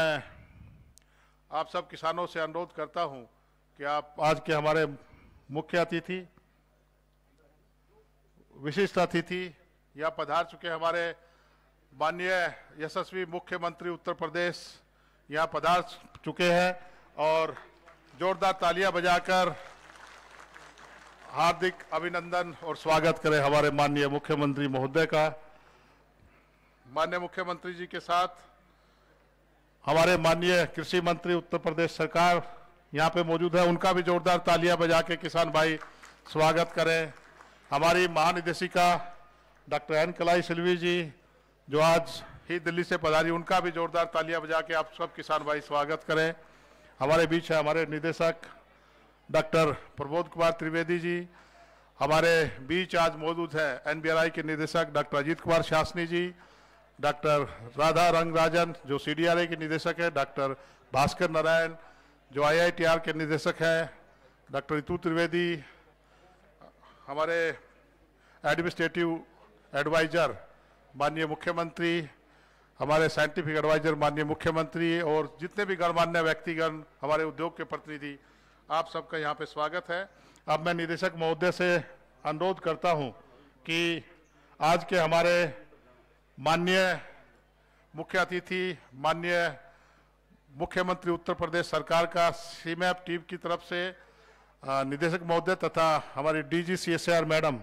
आप सब किसानों से अनुरोध करता हूं कि आप आज के हमारे मुख्य अतिथि विशिष्ट अतिथि या पधार चुके हमारे माननीय यशस्वी मुख्यमंत्री उत्तर प्रदेश यहाँ पधार चुके हैं और जोरदार तालियां बजाकर हार्दिक अभिनंदन और स्वागत करें हमारे माननीय मुख्यमंत्री महोदय का माननीय मुख्यमंत्री जी के साथ हमारे माननीय कृषि मंत्री उत्तर प्रदेश सरकार यहाँ पे मौजूद है उनका भी जोरदार तालियां बजा के किसान भाई स्वागत करें हमारी महानिदेशिका डॉक्टर एन कलाई सिल्वी जी जो आज ही दिल्ली से पधारी उनका भी जोरदार तालियां बजा के आप सब किसान भाई स्वागत करें हमारे बीच है हमारे निदेशक डॉक्टर प्रबोध कुमार त्रिवेदी जी हमारे बीच आज मौजूद है एनबीआरआई के निदेशक डॉक्टर अजीत कुमार शासनी जी डॉक्टर राधा रंगराजन जो सीडीआरए के निदेशक है डॉक्टर भास्कर नारायण जो आईआईटीआर के निदेशक हैं डॉक्टर ऋतु त्रिवेदी हमारे एडमिनिस्ट्रेटिव एडवाइज़र माननीय मुख्यमंत्री हमारे साइंटिफिक एडवाइजर माननीय मुख्यमंत्री और जितने भी गणमान्य व्यक्तिगण हमारे उद्योग के प्रतिनिधि आप सबका यहाँ पे स्वागत है अब मैं निदेशक महोदय से अनुरोध करता हूँ कि आज के हमारे माननीय मुख्य अतिथि माननीय मुख्यमंत्री उत्तर प्रदेश सरकार का सीमैप टीम की तरफ से निदेशक महोदय तथा हमारी डी सीएसआर मैडम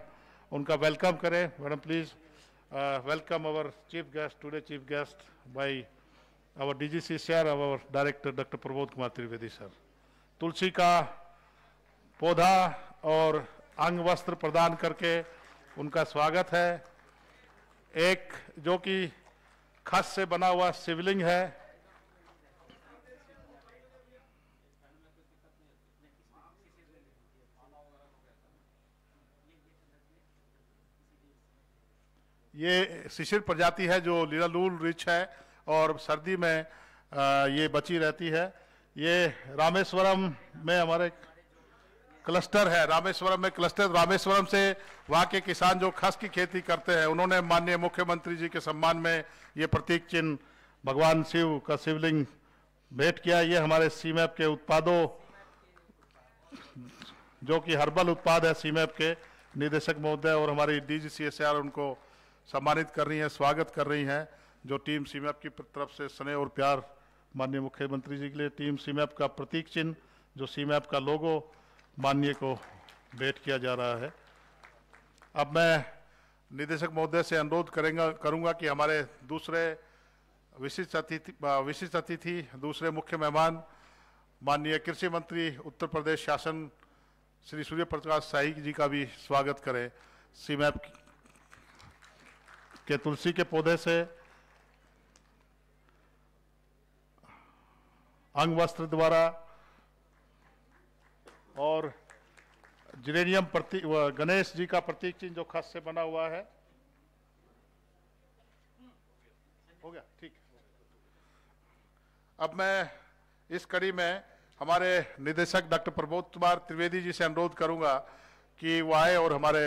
उनका वेलकम करें madam please Uh, welcome our chief guest, today chief guest by our DGC sir, our director Dr. Pramod Kumar Trivedi sir. tulsi ka podha aur ang vastra pradan karke unka swagat hai ek jo ki khas se bana hua shivling hai ये शिशिर प्रजाति है जो लीलालूल rich है और सर्दी में ये बची रहती है ये रामेश्वरम में हमारे क्लस्टर है रामेश्वरम में क्लस्टर रामेश्वरम से वहाँ के किसान जो खस की खेती करते हैं उन्होंने माननीय मुख्यमंत्री जी के सम्मान में ये प्रतीक चिन्ह भगवान शिव का शिवलिंग भेंट किया ये हमारे सीमैप के उत्पादों जो कि हर्बल उत्पाद है सीमैप के निदेशक महोदय और हमारी डी जी सी एस उनको सम्मानित कर रही हैं स्वागत कर रही हैं जो टीम सीमैप की तरफ से स्नेह और प्यार माननीय मुख्यमंत्री जी के लिए टीम सीमैप का प्रतीक चिन्ह जो सीमैप का लोगो माननीय को भेंट किया जा रहा है अब मैं निदेशक महोदय से अनुरोध करेंगे करूँगा कि हमारे दूसरे विशिष्ट अतिथि विशिष्ट अतिथि दूसरे मुख्य मेहमान माननीय कृषि मंत्री उत्तर प्रदेश शासन श्री सूर्य प्रकाश साहिक जी का भी स्वागत करें सीमैप कि तुलसी के पौधे से अंग वस्त्र द्वारा और जिलेनियम प्रतीक गणेश जी का प्रतीक चिन्ह जो खस से बना हुआ है हो गया ठीक अब मैं इस कड़ी में हमारे निदेशक डॉक्टर प्रबोध कुमार त्रिवेदी जी से अनुरोध करूंगा कि वो आए और हमारे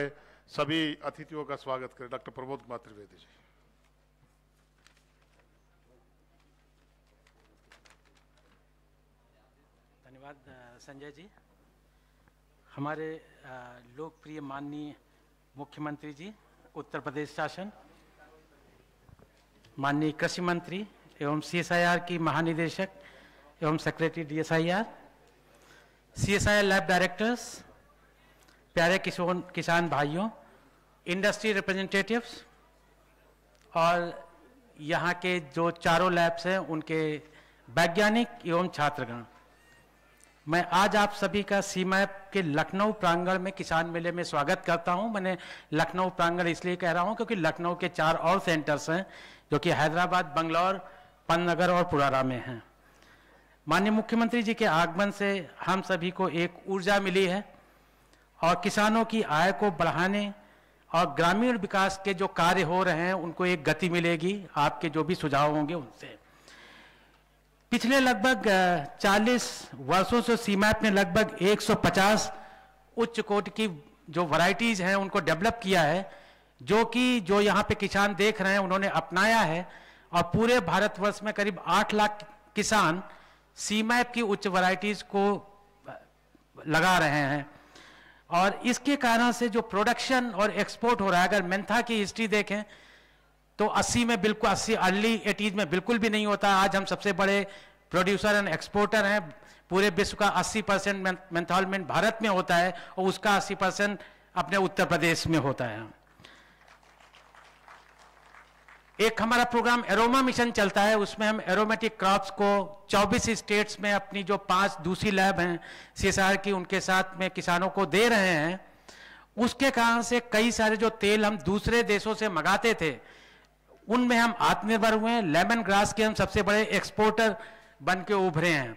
सभी अतिथियों का स्वागत करें डॉक्टर प्रमोद कुमार त्रिवेदी जी धन्यवाद संजय जी हमारे लोकप्रिय माननीय मुख्यमंत्री जी उत्तर प्रदेश शासन माननीय कृषि मंत्री एवं सीएसआईआर की महानिदेशक एवं secretary DSIR CSIR lab directors प्यारे किसान किसान भाइयों इंडस्ट्री रिप्रेजेंटेटिव्स और यहाँ के जो चारों लैब्स हैं उनके वैज्ञानिक एवं छात्रगण मैं आज आप सभी का सीमैप के लखनऊ प्रांगण में किसान मेले में स्वागत करता हूँ मैंने लखनऊ प्रांगण इसलिए कह रहा हूँ क्योंकि लखनऊ के चार और सेंटर्स हैं जो कि हैदराबाद बंगलौर पन्नगर और पुरारा में हैं माननीय मुख्यमंत्री जी के आगमन से हम सभी को एक ऊर्जा मिली है और किसानों की आय को बढ़ाने और ग्रामीण विकास के जो कार्य हो रहे हैं उनको एक गति मिलेगी आपके जो भी सुझाव होंगे उनसे पिछले लगभग 40 वर्षों से सीमैप ने लगभग 150 उच्च कोट की जो वैरायटीज हैं उनको डेवलप किया है जो कि जो यहाँ पे किसान देख रहे हैं उन्होंने अपनाया है और पूरे भारतवर्ष में करीब आठ लाख किसान सीमैप की उच्च वैरायटीज को लगा रहे हैं और इसके कारण से जो प्रोडक्शन और एक्सपोर्ट हो रहा है अगर मेंथा की हिस्ट्री देखें तो 80 में बिल्कुल 80 अर्ली एटीज में बिल्कुल भी नहीं होता आज हम सबसे बड़े प्रोड्यूसर एंड एक्सपोर्टर हैं पूरे विश्व का 80 परसेंट मेंथॉलमेंट भारत में होता है और उसका 80 परसेंट अपने उत्तर प्रदेश में होता है एक हमारा प्रोग्राम एरोमा मिशन चलता है उसमें हम एरोमेटिक क्रॉप्स को 24 स्टेट्स में अपनी जो पांच दूसरी लैब हैं सीएसआर की उनके साथ में किसानों को दे रहे हैं उसके कारण से कई सारे जो तेल हम दूसरे देशों से मंगाते थे उनमें हम आत्मनिर्भर हुए हैं लेमन ग्रास के हम सबसे बड़े एक्सपोर्टर बन के उभरे हैं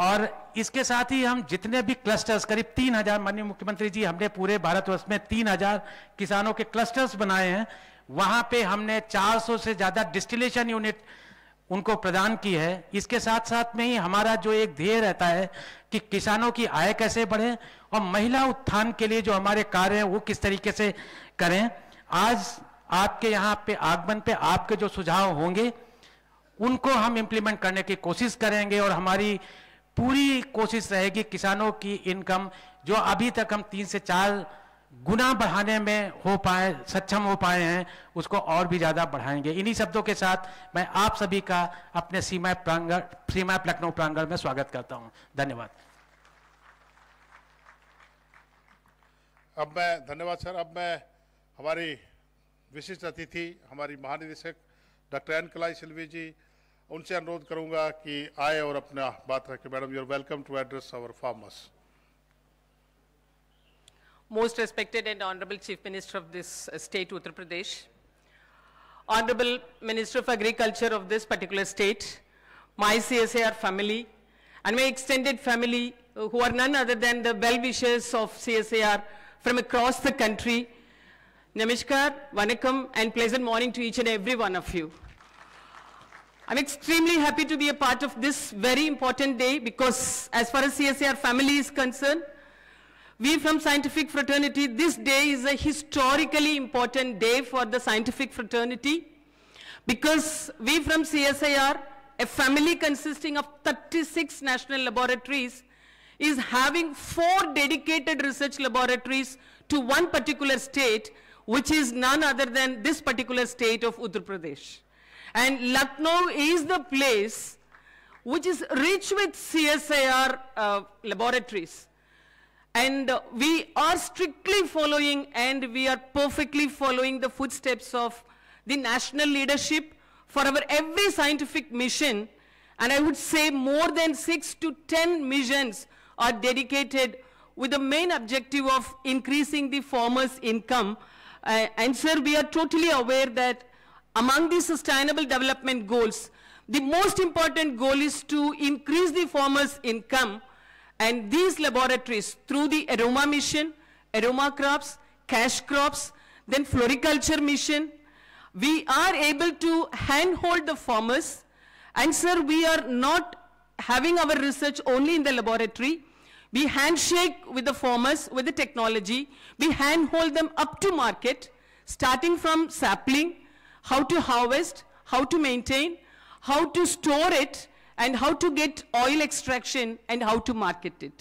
और इसके साथ ही हम जितने भी क्लस्टर्स करीब 3000 माननीय मुख्यमंत्री जी हमने पूरे भारतवर्ष में 3000 किसानों के क्लस्टर्स बनाए हैं वहां पे हमने 400 से ज्यादा डिस्टिलेशन यूनिट उनको प्रदान की है इसके साथ साथ में ही हमारा जो एक ध्येय रहता है कि किसानों की आय कैसे बढ़े और महिला उत्थान के लिए जो हमारे कार्य हैं वो किस तरीके से करें आज आपके यहाँ पे आगमन पे आपके जो सुझाव होंगे उनको हम इम्प्लीमेंट करने की कोशिश करेंगे और हमारी पूरी कोशिश रहेगी किसानों की इनकम जो अभी तक हम तीन से चार गुना बढ़ाने में हो पाए सक्षम हो पाए हैं उसको और भी ज़्यादा बढ़ाएंगे इन्हीं शब्दों के साथ मैं आप सभी का अपने सीमा प्रांगण सीमा लखनऊ प्रांगण में स्वागत करता हूं धन्यवाद अब मैं धन्यवाद सर अब मैं हमारी विशिष्ट अतिथि हमारी महानिदेशक डॉक्टर एन कलाई सिल्वी जी उनसे अनुरोध करूंगा कि आए और अपना बात रखें madam you are welcome to address our farmers Most respected and Honorable Chief Minister of this state, Uttar Pradesh, Honorable Minister of Agriculture of this particular state, my CSAR family, and my extended family, who are none other than the well-wishers of CSAR from across the country, Namaskar, Vanakkam, and pleasant morning to each and every one of you. I'm extremely happy to be a part of this very important day because as far as CSAR family is concerned, we from scientific fraternity, this day is a historically important day for the scientific fraternity because we from CSIR, a family consisting of 36 national laboratories, is having four dedicated research laboratories to one particular state, which is none other than this particular state of Uttar Pradesh. And Lucknow is the place which is rich with CSIR uh, laboratories. And uh, we are strictly following and we are perfectly following the footsteps of the national leadership for our every scientific mission. And I would say more than six to 10 missions are dedicated with the main objective of increasing the farmer's income. Uh, and sir, we are totally aware that among the sustainable development goals, the most important goal is to increase the farmers' income and these laboratories through the aroma mission, aroma crops, cash crops, then floriculture mission, we are able to handhold the farmers and sir, we are not having our research only in the laboratory. We handshake with the farmers, with the technology. We handhold them up to market, starting from sapling, how to harvest, how to maintain, how to store it, and how to get oil extraction and how to market it.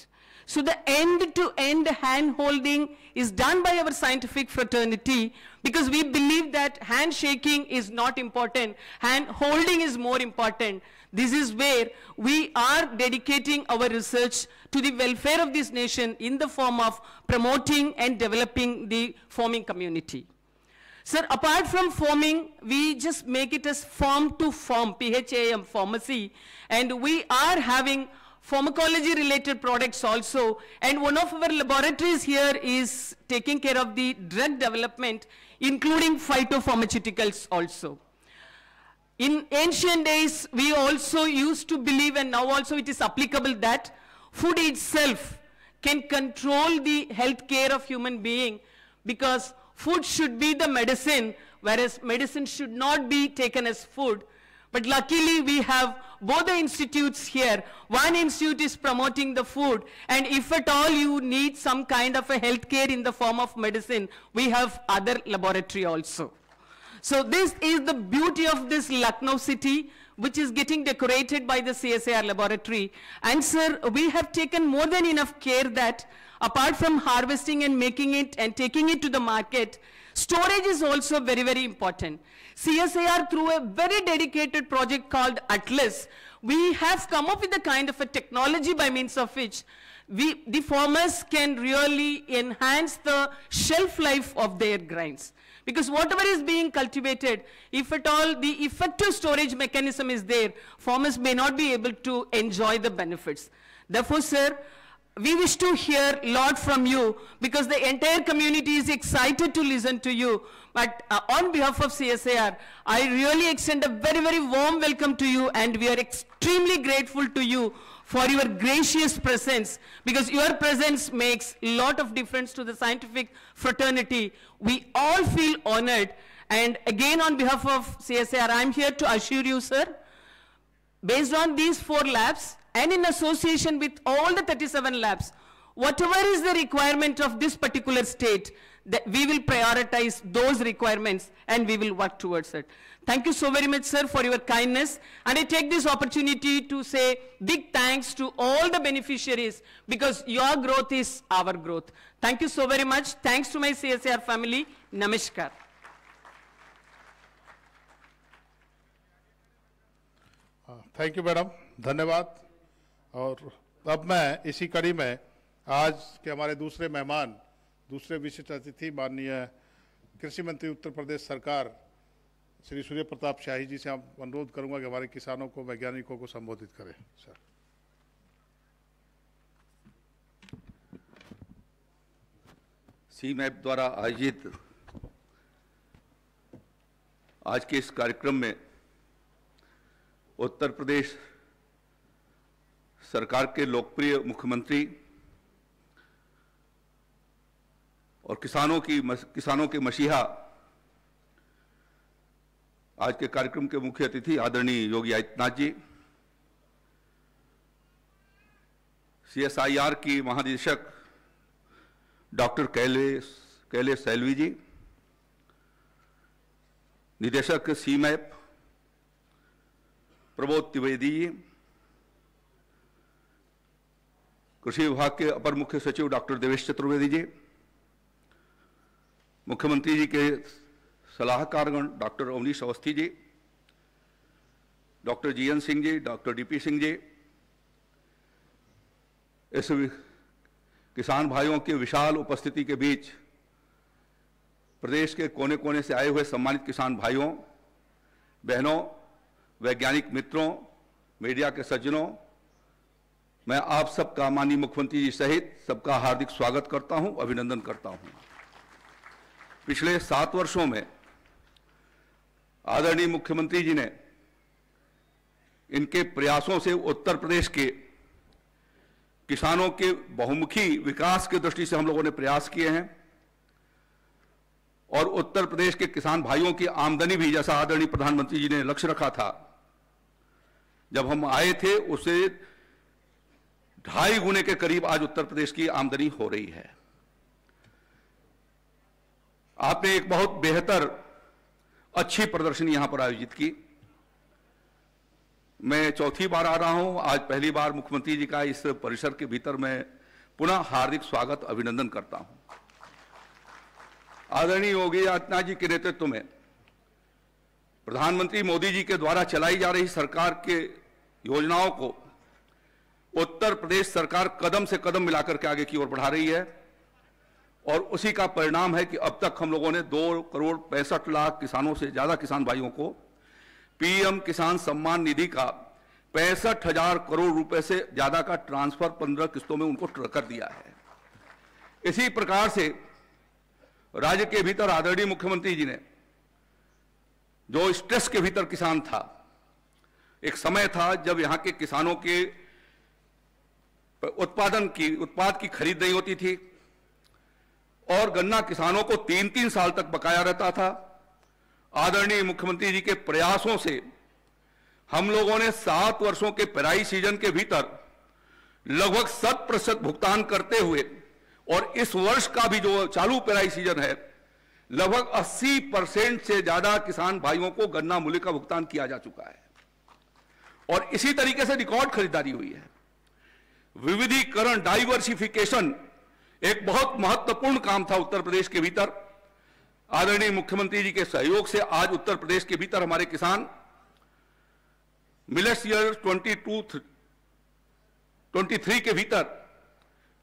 So the end-to-end -end to end hand holding is done by our scientific fraternity because we believe that handshaking is not important. Hand-holding is more important. This is where we are dedicating our research to the welfare of this nation in the form of promoting and developing the farming community. Sir, apart from forming, we just make it as form to form, PHAM, pharmacy, and we are having pharmacology related products also. And one of our laboratories here is taking care of the drug development, including phytopharmaceuticals also. In ancient days, we also used to believe, and now also it is applicable that food itself can control the health care of human being because Food should be the medicine, whereas medicine should not be taken as food. But luckily, we have both the institutes here. One institute is promoting the food, and if at all you need some kind of a healthcare in the form of medicine, we have other laboratory also. So this is the beauty of this Lucknow city, which is getting decorated by the CSIR laboratory. And sir, we have taken more than enough care that apart from harvesting and making it and taking it to the market, storage is also very, very important. CSIR through a very dedicated project called Atlas, we have come up with a kind of a technology by means of which we, the farmers can really enhance the shelf life of their grains. Because whatever is being cultivated, if at all the effective storage mechanism is there, farmers may not be able to enjoy the benefits. Therefore, sir, we wish to hear a lot from you because the entire community is excited to listen to you. But uh, on behalf of CSAR, I really extend a very, very warm welcome to you and we are extremely grateful to you for your gracious presence because your presence makes a lot of difference to the scientific fraternity. We all feel honored and again on behalf of CSAR, I'm here to assure you, sir, based on these four labs, and in association with all the 37 labs, whatever is the requirement of this particular state, that we will prioritize those requirements and we will work towards it. Thank you so very much, sir, for your kindness. And I take this opportunity to say big thanks to all the beneficiaries because your growth is our growth. Thank you so very much. Thanks to my CSR family. Namaskar. Uh, thank you, madam. Dhanyavad. और अब मैं इसी कड़ी में आज के हमारे दूसरे मेहमान दूसरे विशिष्ट अतिथि माननीय कृषि मंत्री उत्तर प्रदेश सरकार श्री सूर्य प्रताप शाही जी से आप अनुरोध करूंगा कि हमारे किसानों को वैज्ञानिकों को संबोधित करें सर सी मैप द्वारा आयोजित आज के इस कार्यक्रम में उत्तर प्रदेश सरकार के लोकप्रिय मुख्यमंत्री और किसानों की किसानों के मसीहा आज के कार्यक्रम के मुख्य अतिथि आदरणीय योगी आदित्यनाथ जी सीएसआईआर की महानिदेशक डॉक्टर कैलेश कैलेश सैलवी जी निदेशक सीमैप प्रबोध त्रिवेदी जी कृषि विभाग के अपर मुख्य सचिव डॉक्टर देवेश चतुर्वेदी जी मुख्यमंत्री जी के सलाहकारगण doctor Avanish Awasthi ji doctor N Singh ji doctor DP Singh ji इस किसान भाइयों की विशाल उपस्थिति के बीच प्रदेश के कोने कोने से आए हुए सम्मानित किसान भाइयों बहनों वैज्ञानिक मित्रों मीडिया के सज्जनों मैं आप सबका माननीय मुख्यमंत्री जी सहित सबका हार्दिक स्वागत करता हूं अभिनंदन करता हूं पिछले सात वर्षों में आदरणीय मुख्यमंत्री जी ने इनके प्रयासों से उत्तर प्रदेश के किसानों के बहुमुखी विकास की दृष्टि से हम लोगों ने प्रयास किए हैं और उत्तर प्रदेश के किसान भाइयों की आमदनी भी जैसा आदरणीय प्रधानमंत्री जी ने लक्ष्य रखा था जब हम आए थे उसे ढाई गुने के करीब आज उत्तर प्रदेश की आमदनी हो रही है आपने एक बहुत बेहतर अच्छी प्रदर्शनी यहां पर आयोजित की मैं चौथी बार आ रहा हूं आज पहली बार मुख्यमंत्री जी का इस परिसर के भीतर मैं पुनः हार्दिक स्वागत अभिनंदन करता हूं आदरणीय योगी आदित्यनाथ जी के नेतृत्व में प्रधानमंत्री मोदी जी के द्वारा चलाई जा रही सरकार के योजनाओं को उत्तर प्रदेश सरकार कदम से कदम मिलाकर के आगे की ओर बढ़ा रही है और उसी का परिणाम है कि अब तक हम लोगों ने दो करोड़ पैंसठ लाख किसानों से ज़्यादा किसान भाइयों को पीएम किसान सम्मान निधि का पैंसठ हजार करोड़ रुपए से ज़्यादा का ट्रांसफर पंद्रह किस्तों में उनको कर दिया है इसी प्रकार से राज्य के भीतर आदरणीय मुख्यमंत्री जी ने जो स्ट्रेस के भीतर किसान था एक समय था जब यहां के किसानों के उत्पादन की उत्पाद की खरीद नहीं होती थी और गन्ना किसानों को तीन तीन साल तक बकाया रहता था आदरणीय मुख्यमंत्री जी के प्रयासों से हम लोगों ने सात वर्षों के पेराई सीजन के भीतर लगभग शत प्रतिशत भुगतान करते हुए और इस वर्ष का भी जो चालू पेराई सीजन है लगभग 80 परसेंट से ज्यादा किसान भाइयों को गन्ना मूल्य का भुगतान किया जा चुका है और इसी तरीके से रिकॉर्ड खरीदारी हुई है विविधीकरण डाइवर्सिफिकेशन एक बहुत महत्वपूर्ण काम था उत्तर प्रदेश के भीतर आदरणीय मुख्यमंत्री जी के सहयोग से आज उत्तर प्रदेश के भीतर हमारे किसान millets year twenty two twenty three के भीतर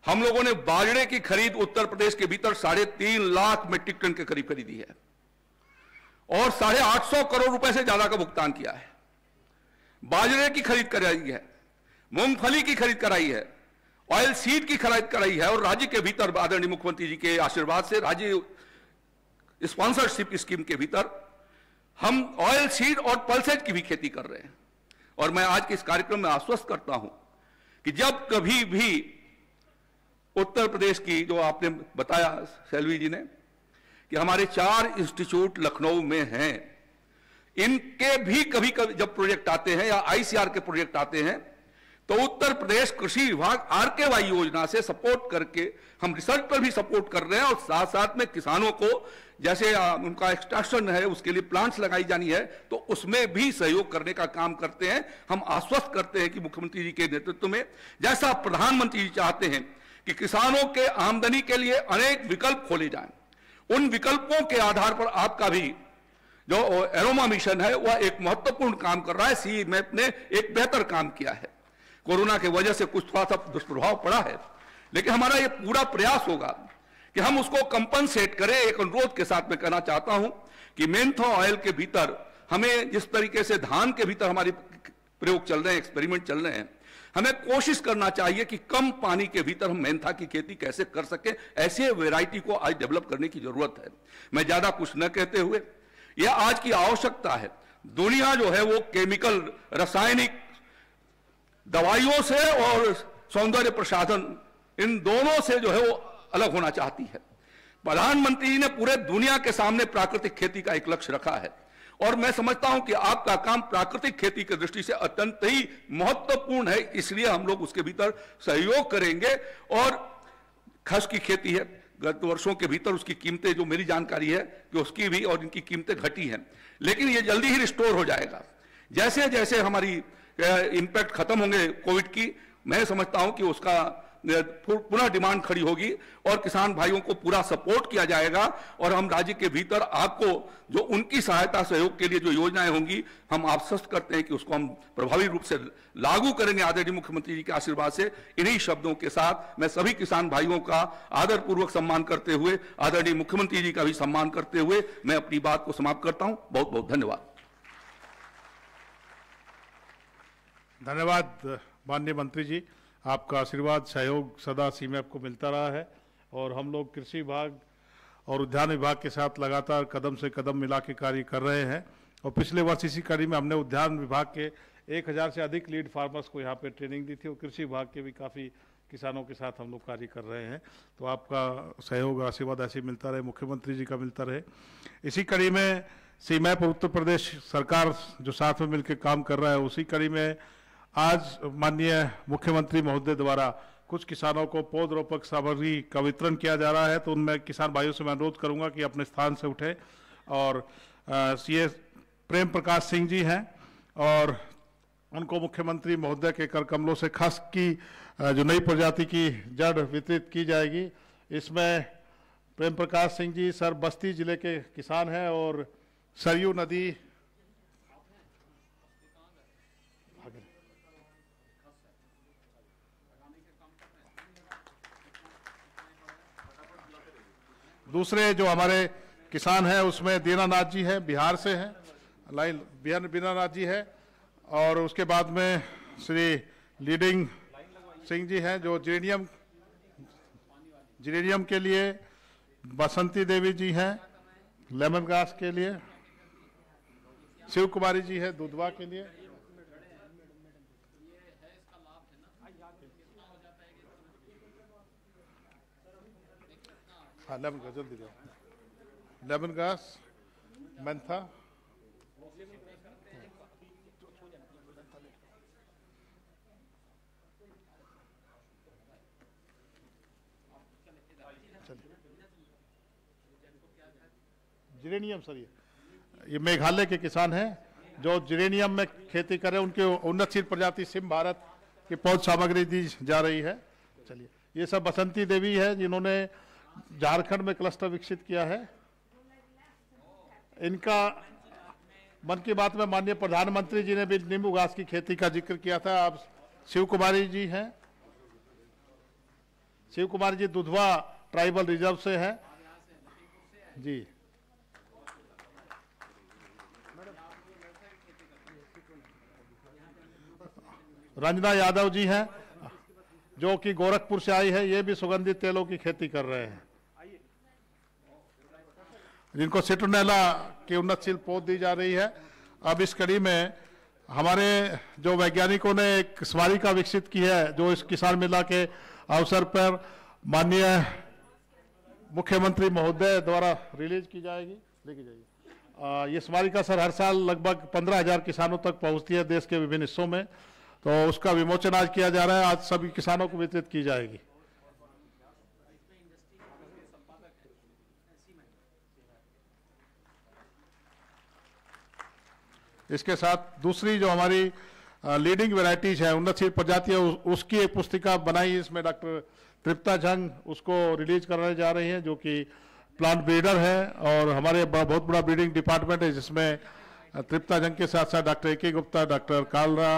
हम लोगों ने बाजरे की खरीद उत्तर प्रदेश के भीतर साढ़े तीन लाख मीट्रिक टन के करीब खरीदी है और साढ़े आठ सौ करोड़ रुपए से ज्यादा का भुगतान किया है बाजरे की खरीद कराई है मूंगफली की खरीद कराई है ऑयल सीड की खरीद कराई है और राज्य के भीतर आदरणीय मुख्यमंत्री जी के आशीर्वाद से राज्य स्पॉन्सरशिप स्कीम के भीतर हम ऑयल सीड और पल्सेज की भी खेती कर रहे हैं और मैं आज के इस कार्यक्रम में आश्वस्त करता हूं कि जब कभी भी उत्तर प्रदेश की जो आपने बताया सेल्वी जी ने कि हमारे चार इंस्टीट्यूट लखनऊ में हैं इनके भी कभी कभी जब प्रोजेक्ट आते हैं या आईसीआर के प्रोजेक्ट आते हैं तो उत्तर प्रदेश कृषि विभाग आर के वाई योजना से सपोर्ट करके हम रिसर्च पर भी सपोर्ट कर रहे हैं और साथ साथ में किसानों को जैसे उनका एक्सट्रैक्शन है उसके लिए प्लांट्स लगाई जानी है तो उसमें भी सहयोग करने का काम करते हैं हम आश्वस्त करते हैं कि मुख्यमंत्री जी के नेतृत्व में जैसा प्रधानमंत्री जी चाहते हैं कि किसानों के आमदनी के लिए अनेक विकल्प खोले जाए उन विकल्पों के आधार पर आपका भी जो एरोमा मिशन है वह एक महत्वपूर्ण काम कर रहा है सी मैप ने एक बेहतर काम किया है कोरोना के वजह से कुछ थोड़ा सा दुष्प्रभाव पड़ा है लेकिन हमारा ये पूरा प्रयास होगा कि हम उसको कंपनसेट करें एक अनुरोध के साथ मैं कहना चाहता हूं कि मेन्थो ऑयल के भीतर हमें जिस तरीके से धान के भीतर हमारी प्रयोग चल रहे हैं एक्सपेरिमेंट चल रहे हैं हमें कोशिश करना चाहिए कि कम पानी के भीतर हम मेंथा की खेती कैसे कर सके ऐसे वेराइटी को आज डेवलप करने की जरूरत है मैं ज़्यादा कुछ न कहते हुए यह आज की आवश्यकता है दुनिया जो है वो केमिकल रासायनिक दवाइयों से और सौंदर्य प्रसाधन इन दोनों से जो है वो अलग होना चाहती है प्रधानमंत्री ने पूरे दुनिया के सामने प्राकृतिक खेती का एक लक्ष्य रखा है और मैं समझता हूं कि आपका काम प्राकृतिक खेती की दृष्टि से अत्यंत ही महत्वपूर्ण है इसलिए हम लोग उसके भीतर सहयोग करेंगे और खस की खेती है गत वर्षों के भीतर उसकी कीमतें जो मेरी जानकारी है कि उसकी भी और इनकी कीमतें घटी हैं लेकिन ये जल्दी ही रिस्टोर हो जाएगा जैसे जैसे हमारी इम्पैक्ट खत्म होंगे कोविड की मैं समझता हूं कि उसका पुनः डिमांड खड़ी होगी और किसान भाइयों को पूरा सपोर्ट किया जाएगा और हम राज्य के भीतर आपको जो उनकी सहायता सहयोग के लिए जो योजनाएं होंगी हम आश्वस्त करते हैं कि उसको हम प्रभावी रूप से लागू करेंगे आदरणीय मुख्यमंत्री जी के आशीर्वाद से इन्हीं शब्दों के साथ मैं सभी किसान भाइयों का आदरपूर्वक सम्मान करते हुए आदरणीय मुख्यमंत्री जी का भी सम्मान करते हुए मैं अपनी बात को समाप्त करता हूँ बहुत बहुत धन्यवाद धन्यवाद माननीय मंत्री जी आपका आशीर्वाद सहयोग सदा सी में आपको मिलता रहा है और हम लोग कृषि विभाग और उद्यान विभाग के साथ लगातार कदम से कदम मिला के कार्य कर रहे हैं और पिछले वर्ष इसी कड़ी में हमने उद्यान विभाग के 1000 से अधिक लीड फार्मर्स को यहाँ पे ट्रेनिंग दी थी और कृषि विभाग के भी काफ़ी किसानों के साथ हम लोग कार्य कर रहे हैं तो आपका सहयोग आशीर्वाद ऐसे मिलता रहे मुख्यमंत्री जी का मिलता रहे इसी कड़ी में सीमैप उत्तर प्रदेश सरकार जो साथ में मिलकर काम कर रहा है उसी कड़ी में आज माननीय मुख्यमंत्री महोदय द्वारा कुछ किसानों को पौधरोपक सामग्री का वितरण किया जा रहा है तो उनमें किसान भाइयों से मैं अनुरोध करूंगा कि अपने स्थान से उठें और सी प्रेम प्रकाश सिंह जी हैं और उनको मुख्यमंत्री महोदय के कर कमलों से खस की जो नई प्रजाति की जड़ वितरित की जाएगी इसमें प्रेम प्रकाश सिंह जी सर बस्ती जिले के किसान हैं और सरयू नदी दूसरे जो हमारे किसान हैं उसमें दीनानाथ जी हैं बिहार से हैं लाइन बिहार दीनानाथ जी हैं और उसके बाद में श्री लीडिंग सिंह जी हैं जो जीरेनियम जीरेनियम के लिए बसंती देवी जी हैं लेमन ग्रास के लिए शिव कुमारी जी हैं दुधवा के लिए हाँ लेमन ग्रास जल्दी जाओ lemon grass mentha geranium sir ये ये मेघालय के किसान हैं जो जिरेनियम में खेती करें उनके उन्नतशील प्रजाति सिम भारत की पौध सामग्री दी जा रही है चलिए ये सब बसंती देवी है जिन्होंने झारखंड में क्लस्टर विकसित किया है इनका मन की बात में माननीय प्रधानमंत्री जी ने भी नींबू घास की खेती का जिक्र किया था आप शिव कुमारी जी हैं शिव कुमारी जी दुधवा ट्राइबल रिजर्व से हैं जी रंजना यादव जी हैं जो कि गोरखपुर से आई है ये भी सुगंधित तेलों की खेती कर रहे हैं जिनको सिटुनेला की उन्नतशील पौध दी जा रही है अब इस कड़ी में हमारे जो वैज्ञानिकों ने एक स्मारिका विकसित की है जो इस किसान मेला के अवसर पर माननीय मुख्यमंत्री महोदय द्वारा रिलीज की जाएगी देखी जाएगी ये स्मारिका सर हर साल लगभग पंद्रह हजार किसानों तक पहुंचती है देश के विभिन्न हिस्सों में तो उसका विमोचन आज किया जा रहा है आज सभी किसानों को वितरित की जाएगी इसके साथ दूसरी जो हमारी लीडिंग वेराइटीज है उन्नतशील प्रजातियाँ उसकी एक पुस्तिका बनाई इसमें डॉक्टर तृप्ता झंग उसको रिलीज करने जा रही हैं जो कि प्लांट ब्रीडर है और हमारे बड़ा बहुत बड़ा ब्रीडिंग डिपार्टमेंट है जिसमें तृप्ता झंग के साथ साथ doctor A K Gupta doctor Kalra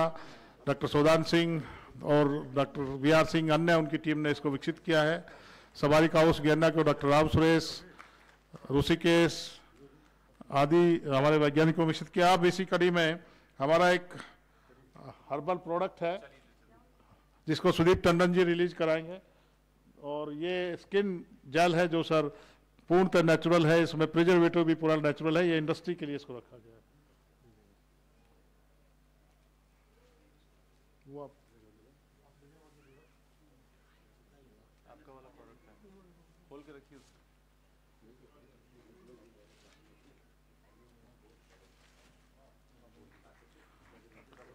doctor Sodan Singh और डॉक्टर वी आर सिंह अन्य उनकी टीम ने इसको विकसित किया है सवारी काउस गेंदा को डॉक्टर राम सुरेश ऋषिकेश आदि हमारे वैज्ञानिकों में विकसित किया बेसिकली में हमारा एक हर्बल प्रोडक्ट है जिसको सुदीप टंडन जी रिलीज कराएंगे और ये स्किन जेल है जो सर पूर्णतः नेचुरल है इसमें प्रिजर्वेटिव भी पूरा नेचुरल है ये इंडस्ट्री के लिए इसको रखा गया है वो आप आपका वाला प्रोडक्ट है खोल के रखिए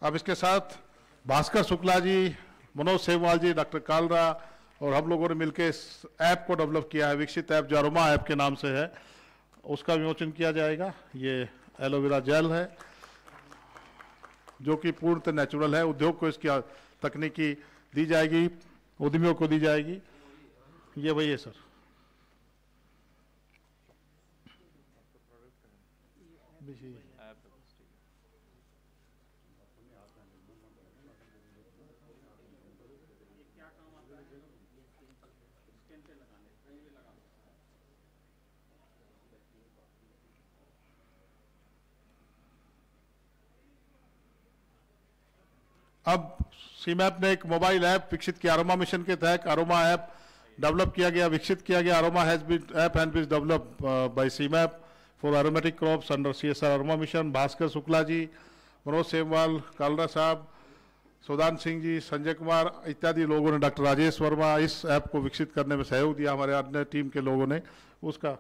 अब इसके साथ भास्कर शुक्ला जी मनोज सेवाल जी डॉक्टर कालरा और हम लोगों ने मिलकर इस ऐप को डेवलप किया है विकसित ऐप जारुमा ऐप के नाम से है उसका विमोचन किया जाएगा ये एलोवेरा जेल है जो कि पूर्णतः नेचुरल है उद्योग को इसकी तकनीकी दी जाएगी उद्यमियों को दी जाएगी ये वही है सर अब सीमैप ने एक मोबाइल ऐप विकसित किया अरोमा मिशन के तहत अरोमा ऐप डेवलप किया गया विकसित किया गया aroma has been app and bees develop by CIMAP for aromatic crops under C S R aroma mission Bhaskar Shukla ji Manoj Semwal Kalra साहब सुदान सिंह जी संजय कुमार इत्यादि लोगों ने डॉक्टर राजेश वर्मा इस ऐप को विकसित करने में सहयोग दिया हमारे अन्य टीम के लोगों ने उसका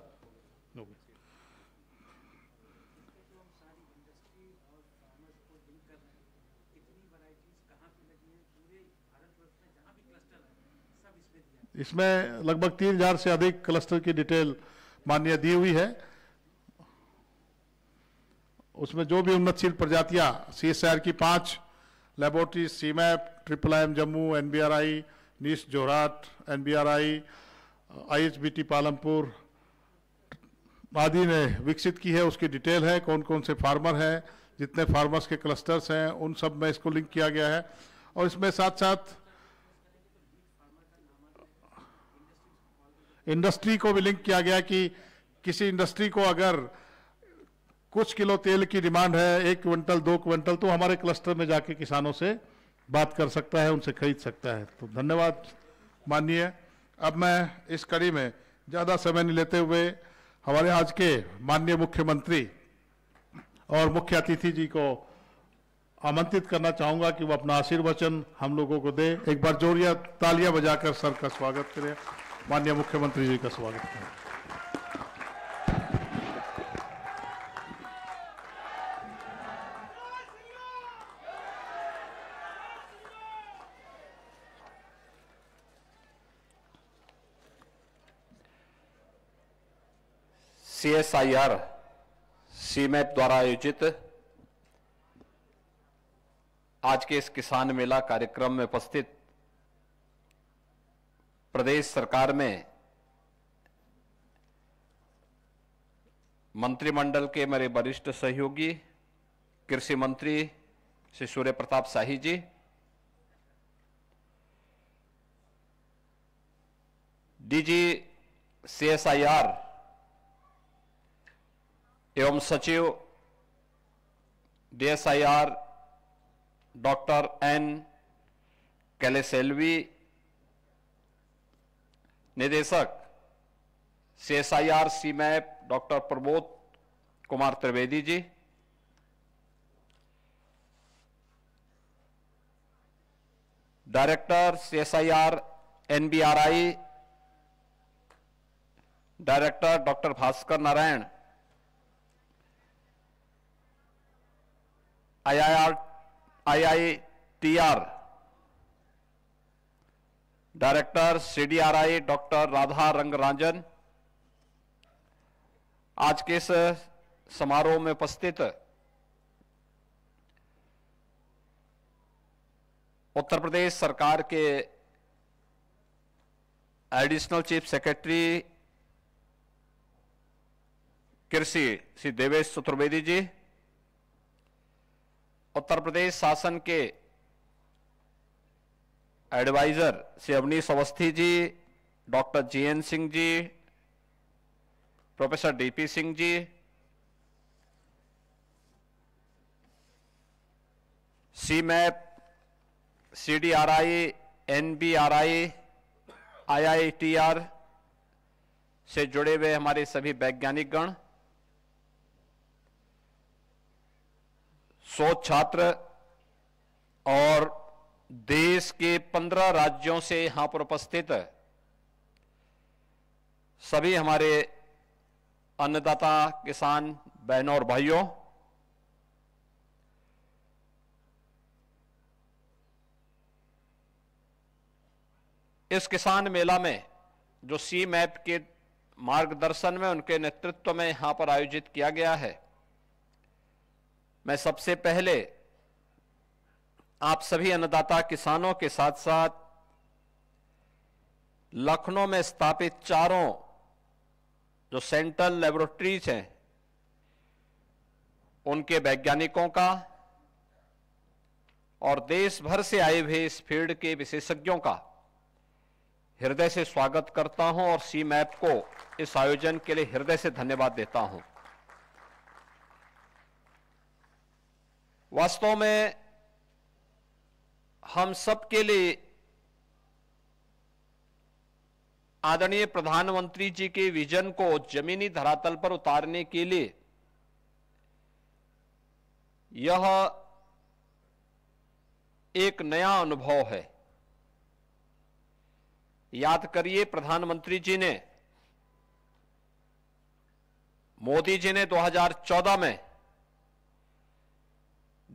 इसमें लगभग तीन हजार से अधिक क्लस्टर की डिटेल मान्य दी हुई है उसमें जो भी उन्नतशील प्रजातियां सीएसआर की पांच laboratory CIMAP triple M Jammu NBRI NEIST Jorhat NBRI IHBT Palampur आदि ने विकसित की है उसकी डिटेल है कौन कौन से फार्मर हैं जितने फार्मर्स के क्लस्टर्स हैं उन सब में इसको लिंक किया गया है और इसमें साथ साथ इंडस्ट्री को भी लिंक किया गया कि किसी इंडस्ट्री को अगर कुछ किलो तेल की डिमांड है एक क्विंटल दो क्विंटल तो हमारे क्लस्टर में जाके किसानों से बात कर सकता है उनसे खरीद सकता है तो धन्यवाद माननीय अब मैं इस कड़ी में ज़्यादा समय नहीं लेते हुए हमारे आज के माननीय मुख्यमंत्री और मुख्य अतिथि जी को आमंत्रित करना चाहूँगा कि वो अपना आशीर्वचन हम लोगों को दे एक बार जोरिया तालियां बजाकर सर का स्वागत करें माननीय मुख्यमंत्री जी का स्वागत है सी एस आई आर सीमैप द्वारा आयोजित आज के इस किसान मेला कार्यक्रम में उपस्थित प्रदेश सरकार में मंत्रिमंडल के मेरे वरिष्ठ सहयोगी कृषि मंत्री श्री सूर्य प्रताप शाही जी डीजी सीएसआईआर एवं सचिव डीएसआईआर डॉक्टर एन कैलेसेल्वी निदेशक C S I R CIMAP doctor Prabodh Kumar Trivedi ji director C S I R N B R I director doctor Bhaskar Narayan I I R I I T R director CDRI doctor Radha Rangarajan आज के इस समारोह में उपस्थित उत्तर प्रदेश सरकार के additional chief secretary कृषि श्री देवेश चतुर्वेदी जी उत्तर प्रदेश शासन के adviser Shri Avanish Awasthi ji doctor G N Singh ji professor DP Singh ji CIMAP C D R I N B R I I I T R से जुड़े हुए हमारे सभी वैज्ञानिक गण सौ छात्र और देश के पंद्रह राज्यों से यहां पर उपस्थित सभी हमारे अन्नदाता किसान बहनों और भाइयों इस किसान मेला में जो सी मैप के मार्गदर्शन में उनके नेतृत्व में यहां पर आयोजित किया गया है मैं सबसे पहले आप सभी अन्नदाता किसानों के साथ साथ लखनऊ में स्थापित चारों जो सेंट्रल लेबोरेटरीज हैं उनके वैज्ञानिकों का और देश भर से आए हुए इस फील्ड के विशेषज्ञों का हृदय से स्वागत करता हूं और सी मैप को इस आयोजन के लिए हृदय से धन्यवाद देता हूं वास्तव में हम सबके लिए आदरणीय प्रधानमंत्री जी के विजन को जमीनी धरातल पर उतारने के लिए यह एक नया अनुभव है याद करिए प्रधानमंत्री जी ने मोदी जी ने 2014 में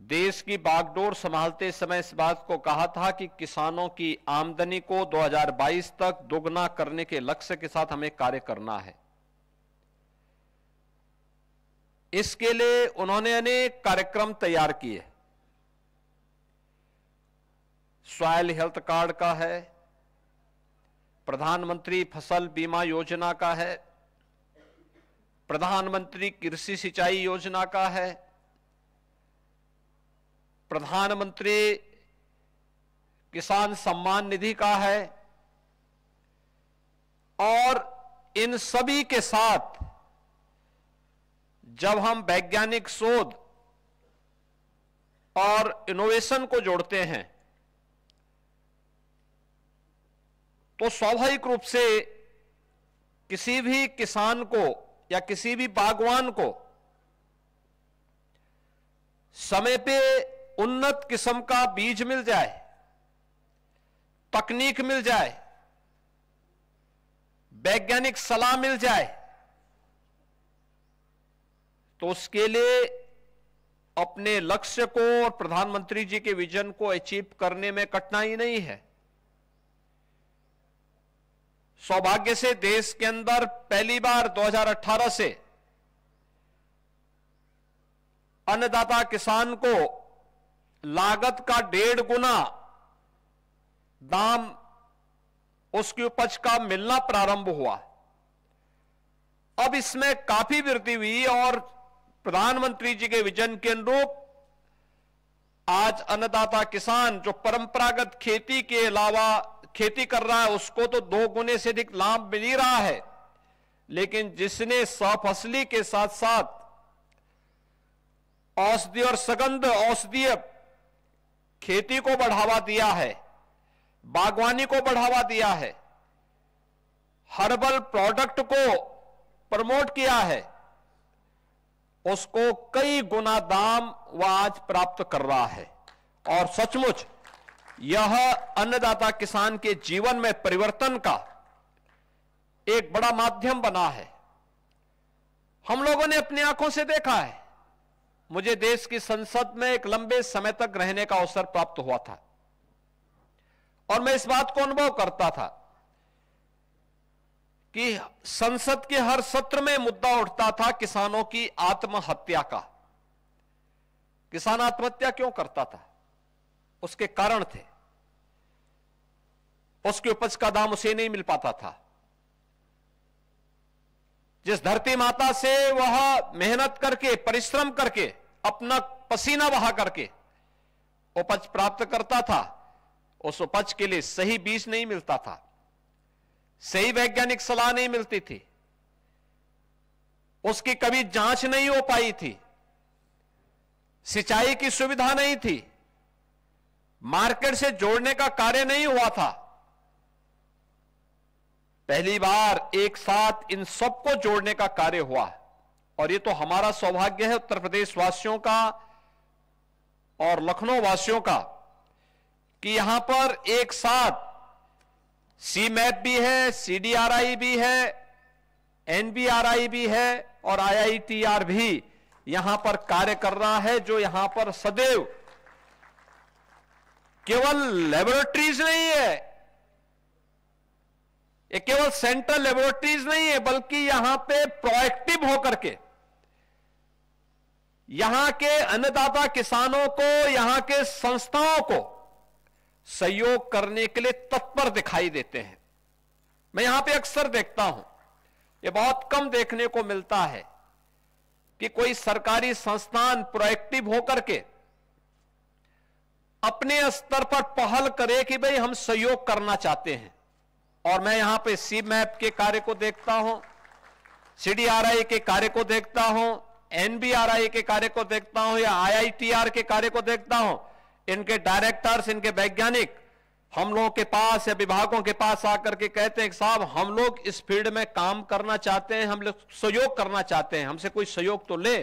देश की बागडोर संभालते समय इस बात को कहा था कि किसानों की आमदनी को 2022 तक दोगुना करने के लक्ष्य के साथ हमें कार्य करना है इसके लिए उन्होंने अनेक कार्यक्रम तैयार किए सॉयल हेल्थ कार्ड का है प्रधानमंत्री फसल बीमा योजना का है प्रधानमंत्री कृषि सिंचाई योजना का है प्रधानमंत्री किसान सम्मान निधि का है और इन सभी के साथ जब हम वैज्ञानिक शोध और इनोवेशन को जोड़ते हैं तो स्वाभाविक रूप से किसी भी किसान को या किसी भी बागवान को समय पे उन्नत किस्म का बीज मिल जाए तकनीक मिल जाए वैज्ञानिक सलाह मिल जाए तो उसके लिए अपने लक्ष्य को और प्रधानमंत्री जी के विजन को अचीव करने में कठिनाई नहीं है सौभाग्य से देश के अंदर पहली बार 2018 से अन्नदाता किसान को लागत का डेढ़ गुना दाम उसकी उपज का मिलना प्रारंभ हुआ अब इसमें काफी वृद्धि हुई और प्रधानमंत्री जी के विजन के अनुरूप आज अन्नदाता किसान जो परंपरागत खेती के अलावा खेती कर रहा है उसको तो दो गुने से अधिक लाभ मिल ही रहा है लेकिन जिसने सफसली के साथ साथ औषधि और सगंध औषधीय खेती को बढ़ावा दिया है बागवानी को बढ़ावा दिया है हर्बल प्रोडक्ट को प्रमोट किया है उसको कई गुना दाम वह आज प्राप्त कर रहा है और सचमुच यह अन्नदाता किसान के जीवन में परिवर्तन का एक बड़ा माध्यम बना है हम लोगों ने अपनी आंखों से देखा है मुझे देश की संसद में एक लंबे समय तक रहने का अवसर प्राप्त हुआ था और मैं इस बात को अनुभव करता था कि संसद के हर सत्र में मुद्दा उठता था किसानों की आत्महत्या का किसान आत्महत्या क्यों करता था उसके कारण थे उसकी उपज का दाम उसे नहीं मिल पाता था जिस धरती माता से वह मेहनत करके परिश्रम करके अपना पसीना बहा करके उपज प्राप्त करता था उस उपज के लिए सही बीज नहीं मिलता था सही वैज्ञानिक सलाह नहीं मिलती थी उसकी कभी जांच नहीं हो पाई थी सिंचाई की सुविधा नहीं थी मार्केट से जोड़ने का कार्य नहीं हुआ था पहली बार एक साथ इन सबको जोड़ने का कार्य हुआ और ये तो हमारा सौभाग्य है उत्तर प्रदेश वासियों का और लखनऊ वासियों का कि यहां पर एक साथ सी मैप भी है सीडीआरआई भी है एनबीआरआई भी है और आईआईटीआर भी यहां पर कार्य कर रहा है जो यहां पर सदैव केवल लेबोरेटरीज नहीं है ये केवल सेंट्रल लेबोरेटरीज नहीं है बल्कि यहां पे प्रोएक्टिव होकर के यहां के अन्नदाता किसानों को यहां के संस्थाओं को सहयोग करने के लिए तत्पर दिखाई देते हैं मैं यहां पे अक्सर देखता हूं यह बहुत कम देखने को मिलता है कि कोई सरकारी संस्थान प्रोएक्टिव होकर के अपने स्तर पर पहल करे कि भाई हम सहयोग करना चाहते हैं और मैं यहां पे सी मैप के कार्य को देखता हूं सीडीआरआई के कार्य को देखता हूं एनबीआरआई के कार्य को देखता हूं या आईआईटीआर के कार्य को देखता हूं इनके डायरेक्टर्स इनके वैज्ञानिक हम लोगों के पास या विभागों के पास आकर के कहते हैं साहब हम लोग इस फील्ड में काम करना चाहते हैं हम लोग सहयोग करना चाहते हैं हमसे कोई सहयोग तो ले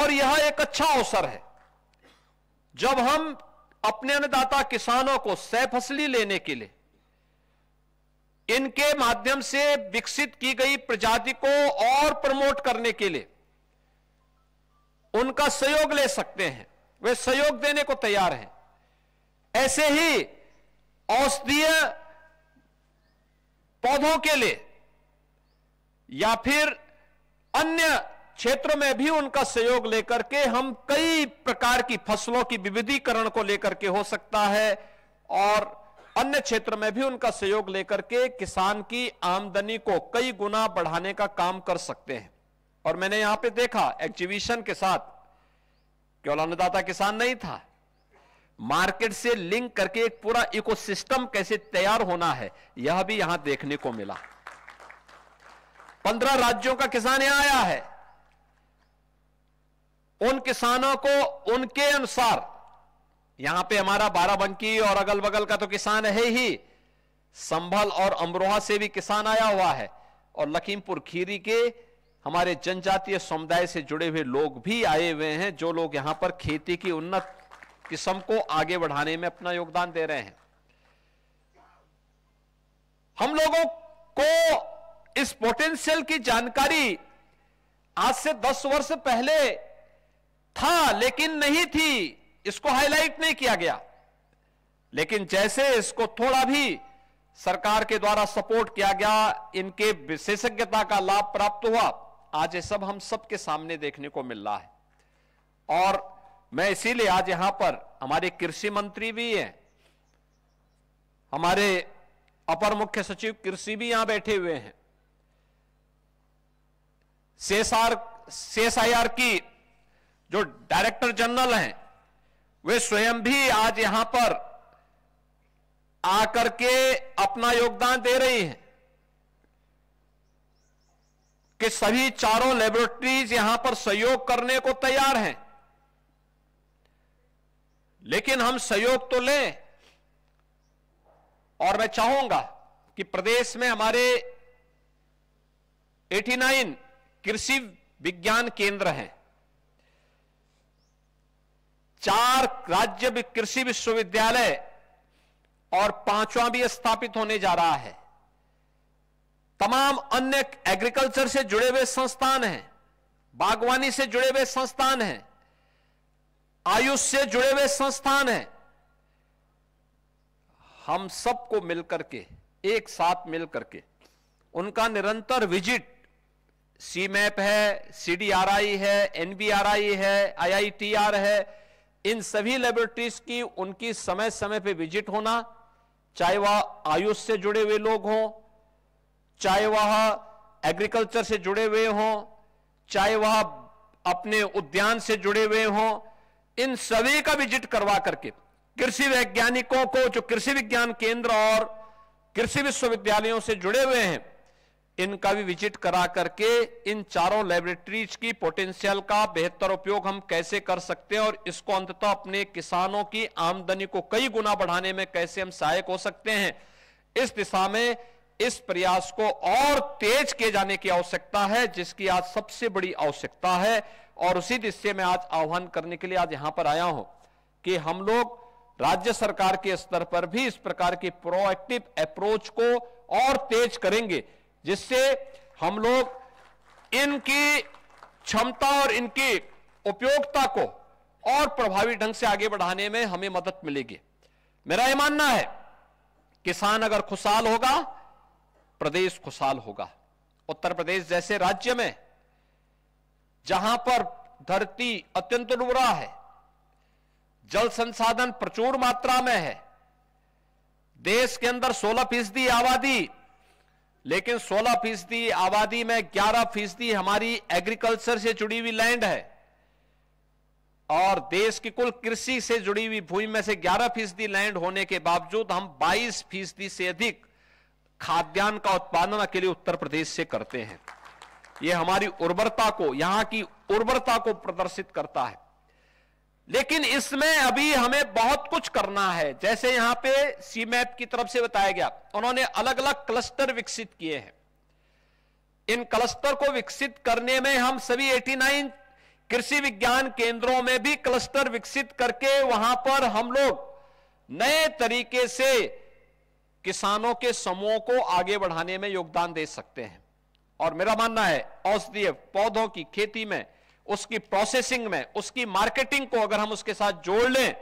और यह एक अच्छा अवसर है जब हम अपने अन्नदाता किसानों को सह फसली लेने के लिए इनके माध्यम से विकसित की गई प्रजाति को और प्रमोट करने के लिए उनका सहयोग ले सकते हैं वे सहयोग देने को तैयार हैं ऐसे ही औषधीय पौधों के लिए या फिर अन्य क्षेत्रों में भी उनका सहयोग लेकर के हम कई प्रकार की फसलों की विविधीकरण को लेकर के हो सकता है और अन्य क्षेत्र में भी उनका सहयोग लेकर के किसान की आमदनी को कई गुना बढ़ाने का काम कर सकते हैं और मैंने यहां पे देखा एग्जीबिशन के साथ केवल अन्नदाता किसान नहीं था मार्केट से लिंक करके एक पूरा इकोसिस्टम कैसे तैयार होना है यह भी यहां देखने को मिला पंद्रह राज्यों का किसान यहां आया है उन किसानों को उनके अनुसार यहां पे हमारा बाराबंकी और अगल बगल का तो किसान है ही संभल और अमरोहा से भी किसान आया हुआ है और लखीमपुर खीरी के हमारे जनजातीय समुदाय से जुड़े हुए लोग भी आए हुए हैं जो लोग यहां पर खेती की उन्नत किस्म को आगे बढ़ाने में अपना योगदान दे रहे हैं हम लोगों को इस पोटेंशियल की जानकारी आज से 10 वर्ष पहले था लेकिन नहीं थी इसको हाईलाइट नहीं किया गया लेकिन जैसे इसको थोड़ा भी सरकार के द्वारा सपोर्ट किया गया इनके विशेषज्ञता का लाभ प्राप्त हुआ आज ये सब हम सबके सामने देखने को मिल रहा है और मैं इसीलिए आज यहां पर हमारे कृषि मंत्री भी हैं हमारे अपर मुख्य सचिव कृषि भी यहां बैठे हुए हैं सेसार सेसआईआर की जो डायरेक्टर जनरल हैं वे स्वयं भी आज यहां पर आकर के अपना योगदान दे रही हैं कि सभी चारों लेबोरेटरीज यहां पर सहयोग करने को तैयार हैं लेकिन हम सहयोग तो लें और मैं चाहूंगा कि प्रदेश में हमारे 89 कृषि विज्ञान केंद्र हैं चार राज्य भी कृषि विश्वविद्यालय और पांचवा भी स्थापित होने जा रहा है तमाम अन्य एग्रीकल्चर से जुड़े हुए संस्थान हैं बागवानी से जुड़े हुए संस्थान हैं आयुष से जुड़े हुए संस्थान हैं हम सबको मिलकर के एक साथ मिलकर के उनका निरंतर विजिट सी मैप है आई है एनबीआरआई है आईआईटीआर है इन सभी लेबोरेटरीज की उनकी समय समय पे विजिट होना चाहे वह आयुष से जुड़े हुए लोग हों चाहे वह एग्रीकल्चर से जुड़े हुए हों चाहे वह अपने उद्यान से जुड़े हुए हों इन सभी का विजिट करवा करके कृषि वैज्ञानिकों को जो कृषि विज्ञान केंद्र और कृषि विश्वविद्यालयों से जुड़े हुए हैं इनका भी विजिट करा करके इन चारों लेबोरेटरीज की पोटेंशियल का बेहतर उपयोग हम कैसे कर सकते हैं और इसको अंततः अपने किसानों की आमदनी को कई गुना बढ़ाने में कैसे हम सहायक हो सकते हैं इस दिशा में इस प्रयास को और तेज किए जाने की आवश्यकता है जिसकी आज सबसे बड़ी आवश्यकता है और उसी दिशा में आज आह्वान करने के लिए आज यहां पर आया हूं कि हम लोग राज्य सरकार के स्तर पर भी इस प्रकार की प्रोएक्टिव अप्रोच को और तेज करेंगे जिससे हम लोग इनकी क्षमता और इनकी उपयोगिता को और प्रभावी ढंग से आगे बढ़ाने में हमें मदद मिलेगी मेरा यह मानना है किसान अगर खुशहाल होगा प्रदेश खुशहाल होगा उत्तर प्रदेश जैसे राज्य में जहां पर धरती अत्यंत उर्वरा है जल संसाधन प्रचुर मात्रा में है देश के अंदर 16 फीसदी आबादी लेकिन 16 फीसदी आबादी में 11 फीसदी हमारी एग्रीकल्चर से जुड़ी हुई लैंड है और देश की कुल कृषि से जुड़ी हुई भूमि में से 11 फीसदी लैंड होने के बावजूद हम 22 फीसदी से अधिक खाद्यान्न का उत्पादन अकेले उत्तर प्रदेश से करते हैं यह हमारी उर्वरता को यहां की उर्वरता को प्रदर्शित करता है लेकिन इसमें अभी हमें बहुत कुछ करना है जैसे यहां पे सी मैप की तरफ से बताया गया उन्होंने अलग अलग क्लस्टर विकसित किए हैं इन क्लस्टर को विकसित करने में हम सभी 89 कृषि विज्ञान केंद्रों में भी क्लस्टर विकसित करके वहां पर हम लोग नए तरीके से किसानों के समूह को आगे बढ़ाने में योगदान दे सकते हैं और मेरा मानना है औषधीय पौधों की खेती में उसकी प्रोसेसिंग में उसकी मार्केटिंग को अगर हम उसके साथ जोड़ लें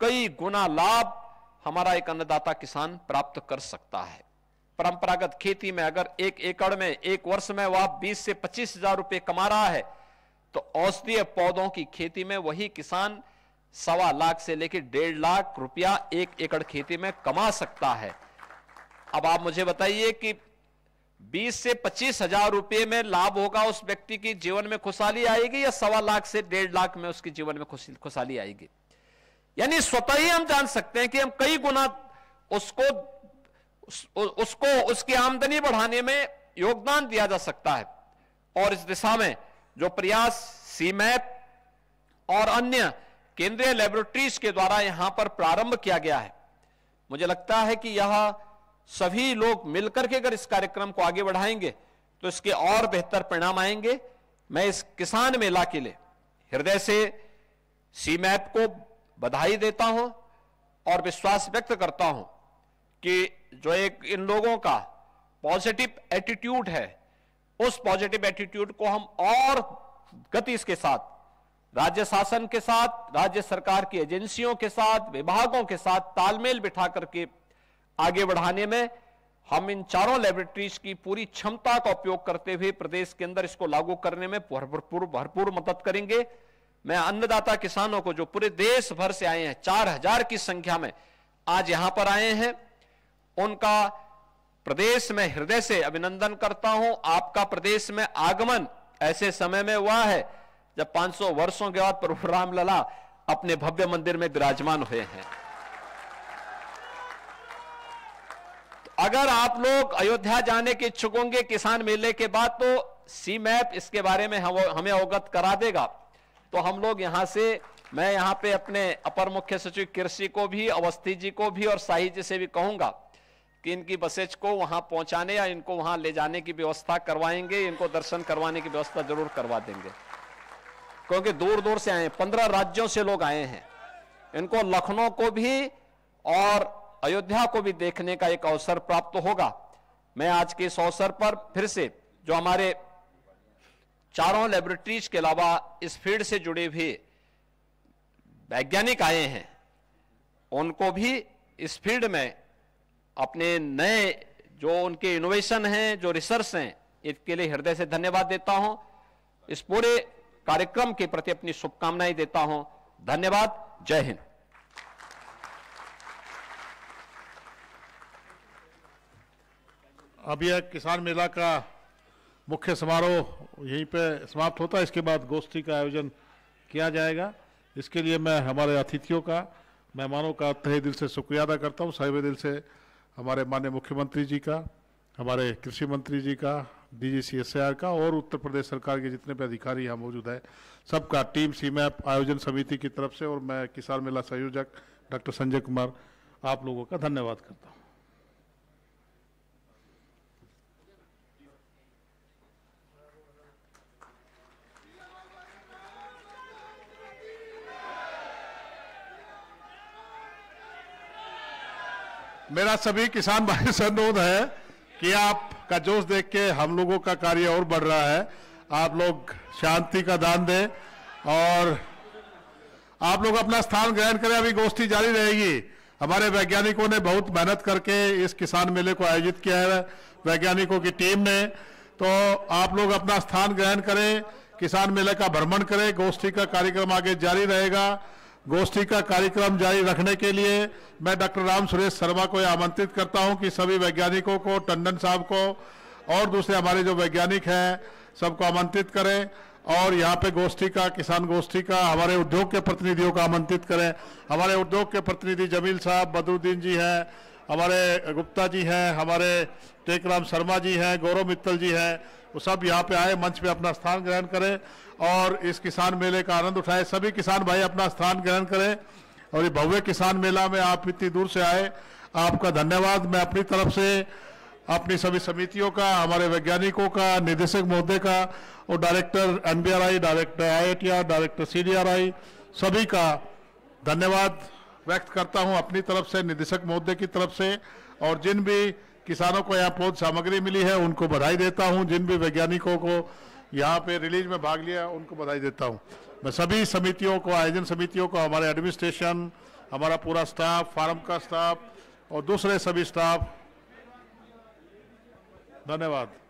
कई गुना लाभ हमारा एक अन्नदाता किसान प्राप्त कर सकता है परंपरागत खेती में अगर एक एकड़ में एक वर्ष में वह बीस से पच्चीस हजार रुपये कमा रहा है तो औषधीय पौधों की खेती में वही किसान सवा लाख से लेकर डेढ़ लाख रुपया एक एकड़ खेती में कमा सकता है अब आप मुझे बताइए कि बीस से पच्चीस हजार रुपये में लाभ होगा उस व्यक्ति की जीवन में खुशहाली आएगी या सवा लाख से डेढ़ लाख में उसके जीवन में खुशहाली आएगी यानी स्वतः ही हम जान सकते हैं कि हम कई गुना उसको उस, उसको उसकी आमदनी बढ़ाने में योगदान दिया जा सकता है और इस दिशा में जो प्रयास सीमैप और अन्य केंद्रीय लेबोरेटरीज के द्वारा यहां पर प्रारंभ किया गया है मुझे लगता है कि यह सभी लोग मिलकर के अगर इस कार्यक्रम को आगे बढ़ाएंगे तो इसके और बेहतर परिणाम आएंगे मैं इस किसान मेला के लिए हृदय से सी मैप को बधाई देता हूं और विश्वास व्यक्त करता हूं कि जो एक इन लोगों का पॉजिटिव एटीट्यूड है उस पॉजिटिव एटीट्यूड को हम और गति इसके साथ राज्य शासन के साथ राज्य सरकार की एजेंसियों के साथ विभागों के साथ तालमेल बिठा करके आगे बढ़ाने में हम इन चारों लेबोरेटरीज की पूरी क्षमता का उपयोग करते हुए प्रदेश के अंदर इसको लागू करने में भरपूर भरपूर मदद करेंगे मैं अन्नदाता किसानों को जो पूरे देश भर से आए हैं चार हजार की संख्या में आज यहां पर आए हैं उनका प्रदेश में हृदय से अभिनंदन करता हूं आपका प्रदेश में आगमन ऐसे समय में हुआ है जब 500 वर्षों के बाद प्रभु रामलला अपने भव्य मंदिर में विराजमान हुए हैं अगर आप लोग अयोध्या जाने के इच्छुक होंगे किसान मेले के बाद तो सी मैप इसके बारे में हम हमें अवगत करा देगा तो हम लोग यहां से मैं यहां पे अपने अपर मुख्य सचिव कृषि को भी अवस्थी जी को भी और शाही जी से भी कहूंगा कि इनकी बसेज को वहां पहुंचाने या इनको वहां ले जाने की व्यवस्था करवाएंगे इनको दर्शन करवाने की व्यवस्था जरूर करवा देंगे क्योंकि दूर दूर से आए पंद्रह राज्यों से लोग आए हैं इनको लखनऊ को भी और अयोध्या को भी देखने का एक अवसर प्राप्त होगा मैं आज के इस अवसर पर फिर से जो हमारे चारों लेबोरेटरीज के अलावा इस फील्ड से जुड़े हुए वैज्ञानिक आए हैं उनको भी इस फील्ड में अपने नए जो उनके इनोवेशन हैं जो रिसर्च हैं इसके लिए हृदय से धन्यवाद देता हूं इस पूरे कार्यक्रम के प्रति अपनी शुभकामनाएं देता हूं धन्यवाद जय हिंद अब यह किसान मेला का मुख्य समारोह यहीं पे समाप्त होता है इसके बाद गोष्ठी का आयोजन किया जाएगा इसके लिए मैं हमारे अतिथियों का मेहमानों का तहे दिल से शुक्रिया अदा करता हूँ साहिब दिल से हमारे माननीय मुख्यमंत्री जी का हमारे कृषि मंत्री जी का D G C S R का और उत्तर प्रदेश सरकार के जितने भी अधिकारी यहाँ मौजूद हैं सबका टीम सीमैप आयोजन समिति की तरफ से और मैं किसान मेला संयोजक डॉक्टर संजय कुमार आप लोगों का धन्यवाद करता हूँ मेरा सभी किसान भाई से अनुरोध है कि आपका जोश देख के हम लोगों का कार्य और बढ़ रहा है आप लोग शांति का दान दें और आप लोग अपना स्थान ग्रहण करें अभी गोष्ठी जारी रहेगी हमारे वैज्ञानिकों ने बहुत मेहनत करके इस किसान मेले को आयोजित किया है वैज्ञानिकों की टीम ने तो आप लोग अपना स्थान ग्रहण करें किसान मेले का भ्रमण करें गोष्ठी का कार्यक्रम आगे जारी रहेगा गोष्ठी का कार्यक्रम जारी रखने के लिए मैं डॉक्टर राम सुरेश शर्मा को आमंत्रित करता हूं कि सभी वैज्ञानिकों को टंडन साहब को और दूसरे हमारे जो वैज्ञानिक हैं सबको आमंत्रित करें और यहाँ पे गोष्ठी का किसान गोष्ठी का हमारे उद्योग के प्रतिनिधियों का आमंत्रित करें हमारे उद्योग के प्रतिनिधि जमील साहब बदरुद्दीन जी हैं हमारे गुप्ता जी हैं हमारे टेकराम शर्मा जी हैं गौरव मित्तल जी हैं वो सब यहाँ पे आए मंच पे अपना स्थान ग्रहण करें और इस किसान मेले का आनंद उठाए सभी किसान भाई अपना स्थान ग्रहण करें और ये भव्य किसान मेला में आप इतनी दूर से आए आपका धन्यवाद मैं अपनी तरफ से अपनी सभी समितियों का हमारे वैज्ञानिकों का निदेशक महोदय का और director NBRI director IITR director CDRI सभी का धन्यवाद व्यक्त करता हूं अपनी तरफ से निदेशक महोदय की तरफ से और जिन भी किसानों को यहाँ पौध सामग्री मिली है उनको बधाई देता हूं जिन भी वैज्ञानिकों को यहाँ पे रिलीज में भाग लिया उनको बधाई देता हूँ मैं सभी समितियों को आयोजन समितियों को हमारे एडमिनिस्ट्रेशन हमारा पूरा स्टाफ फार्म का स्टाफ और दूसरे सभी स्टाफ धन्यवाद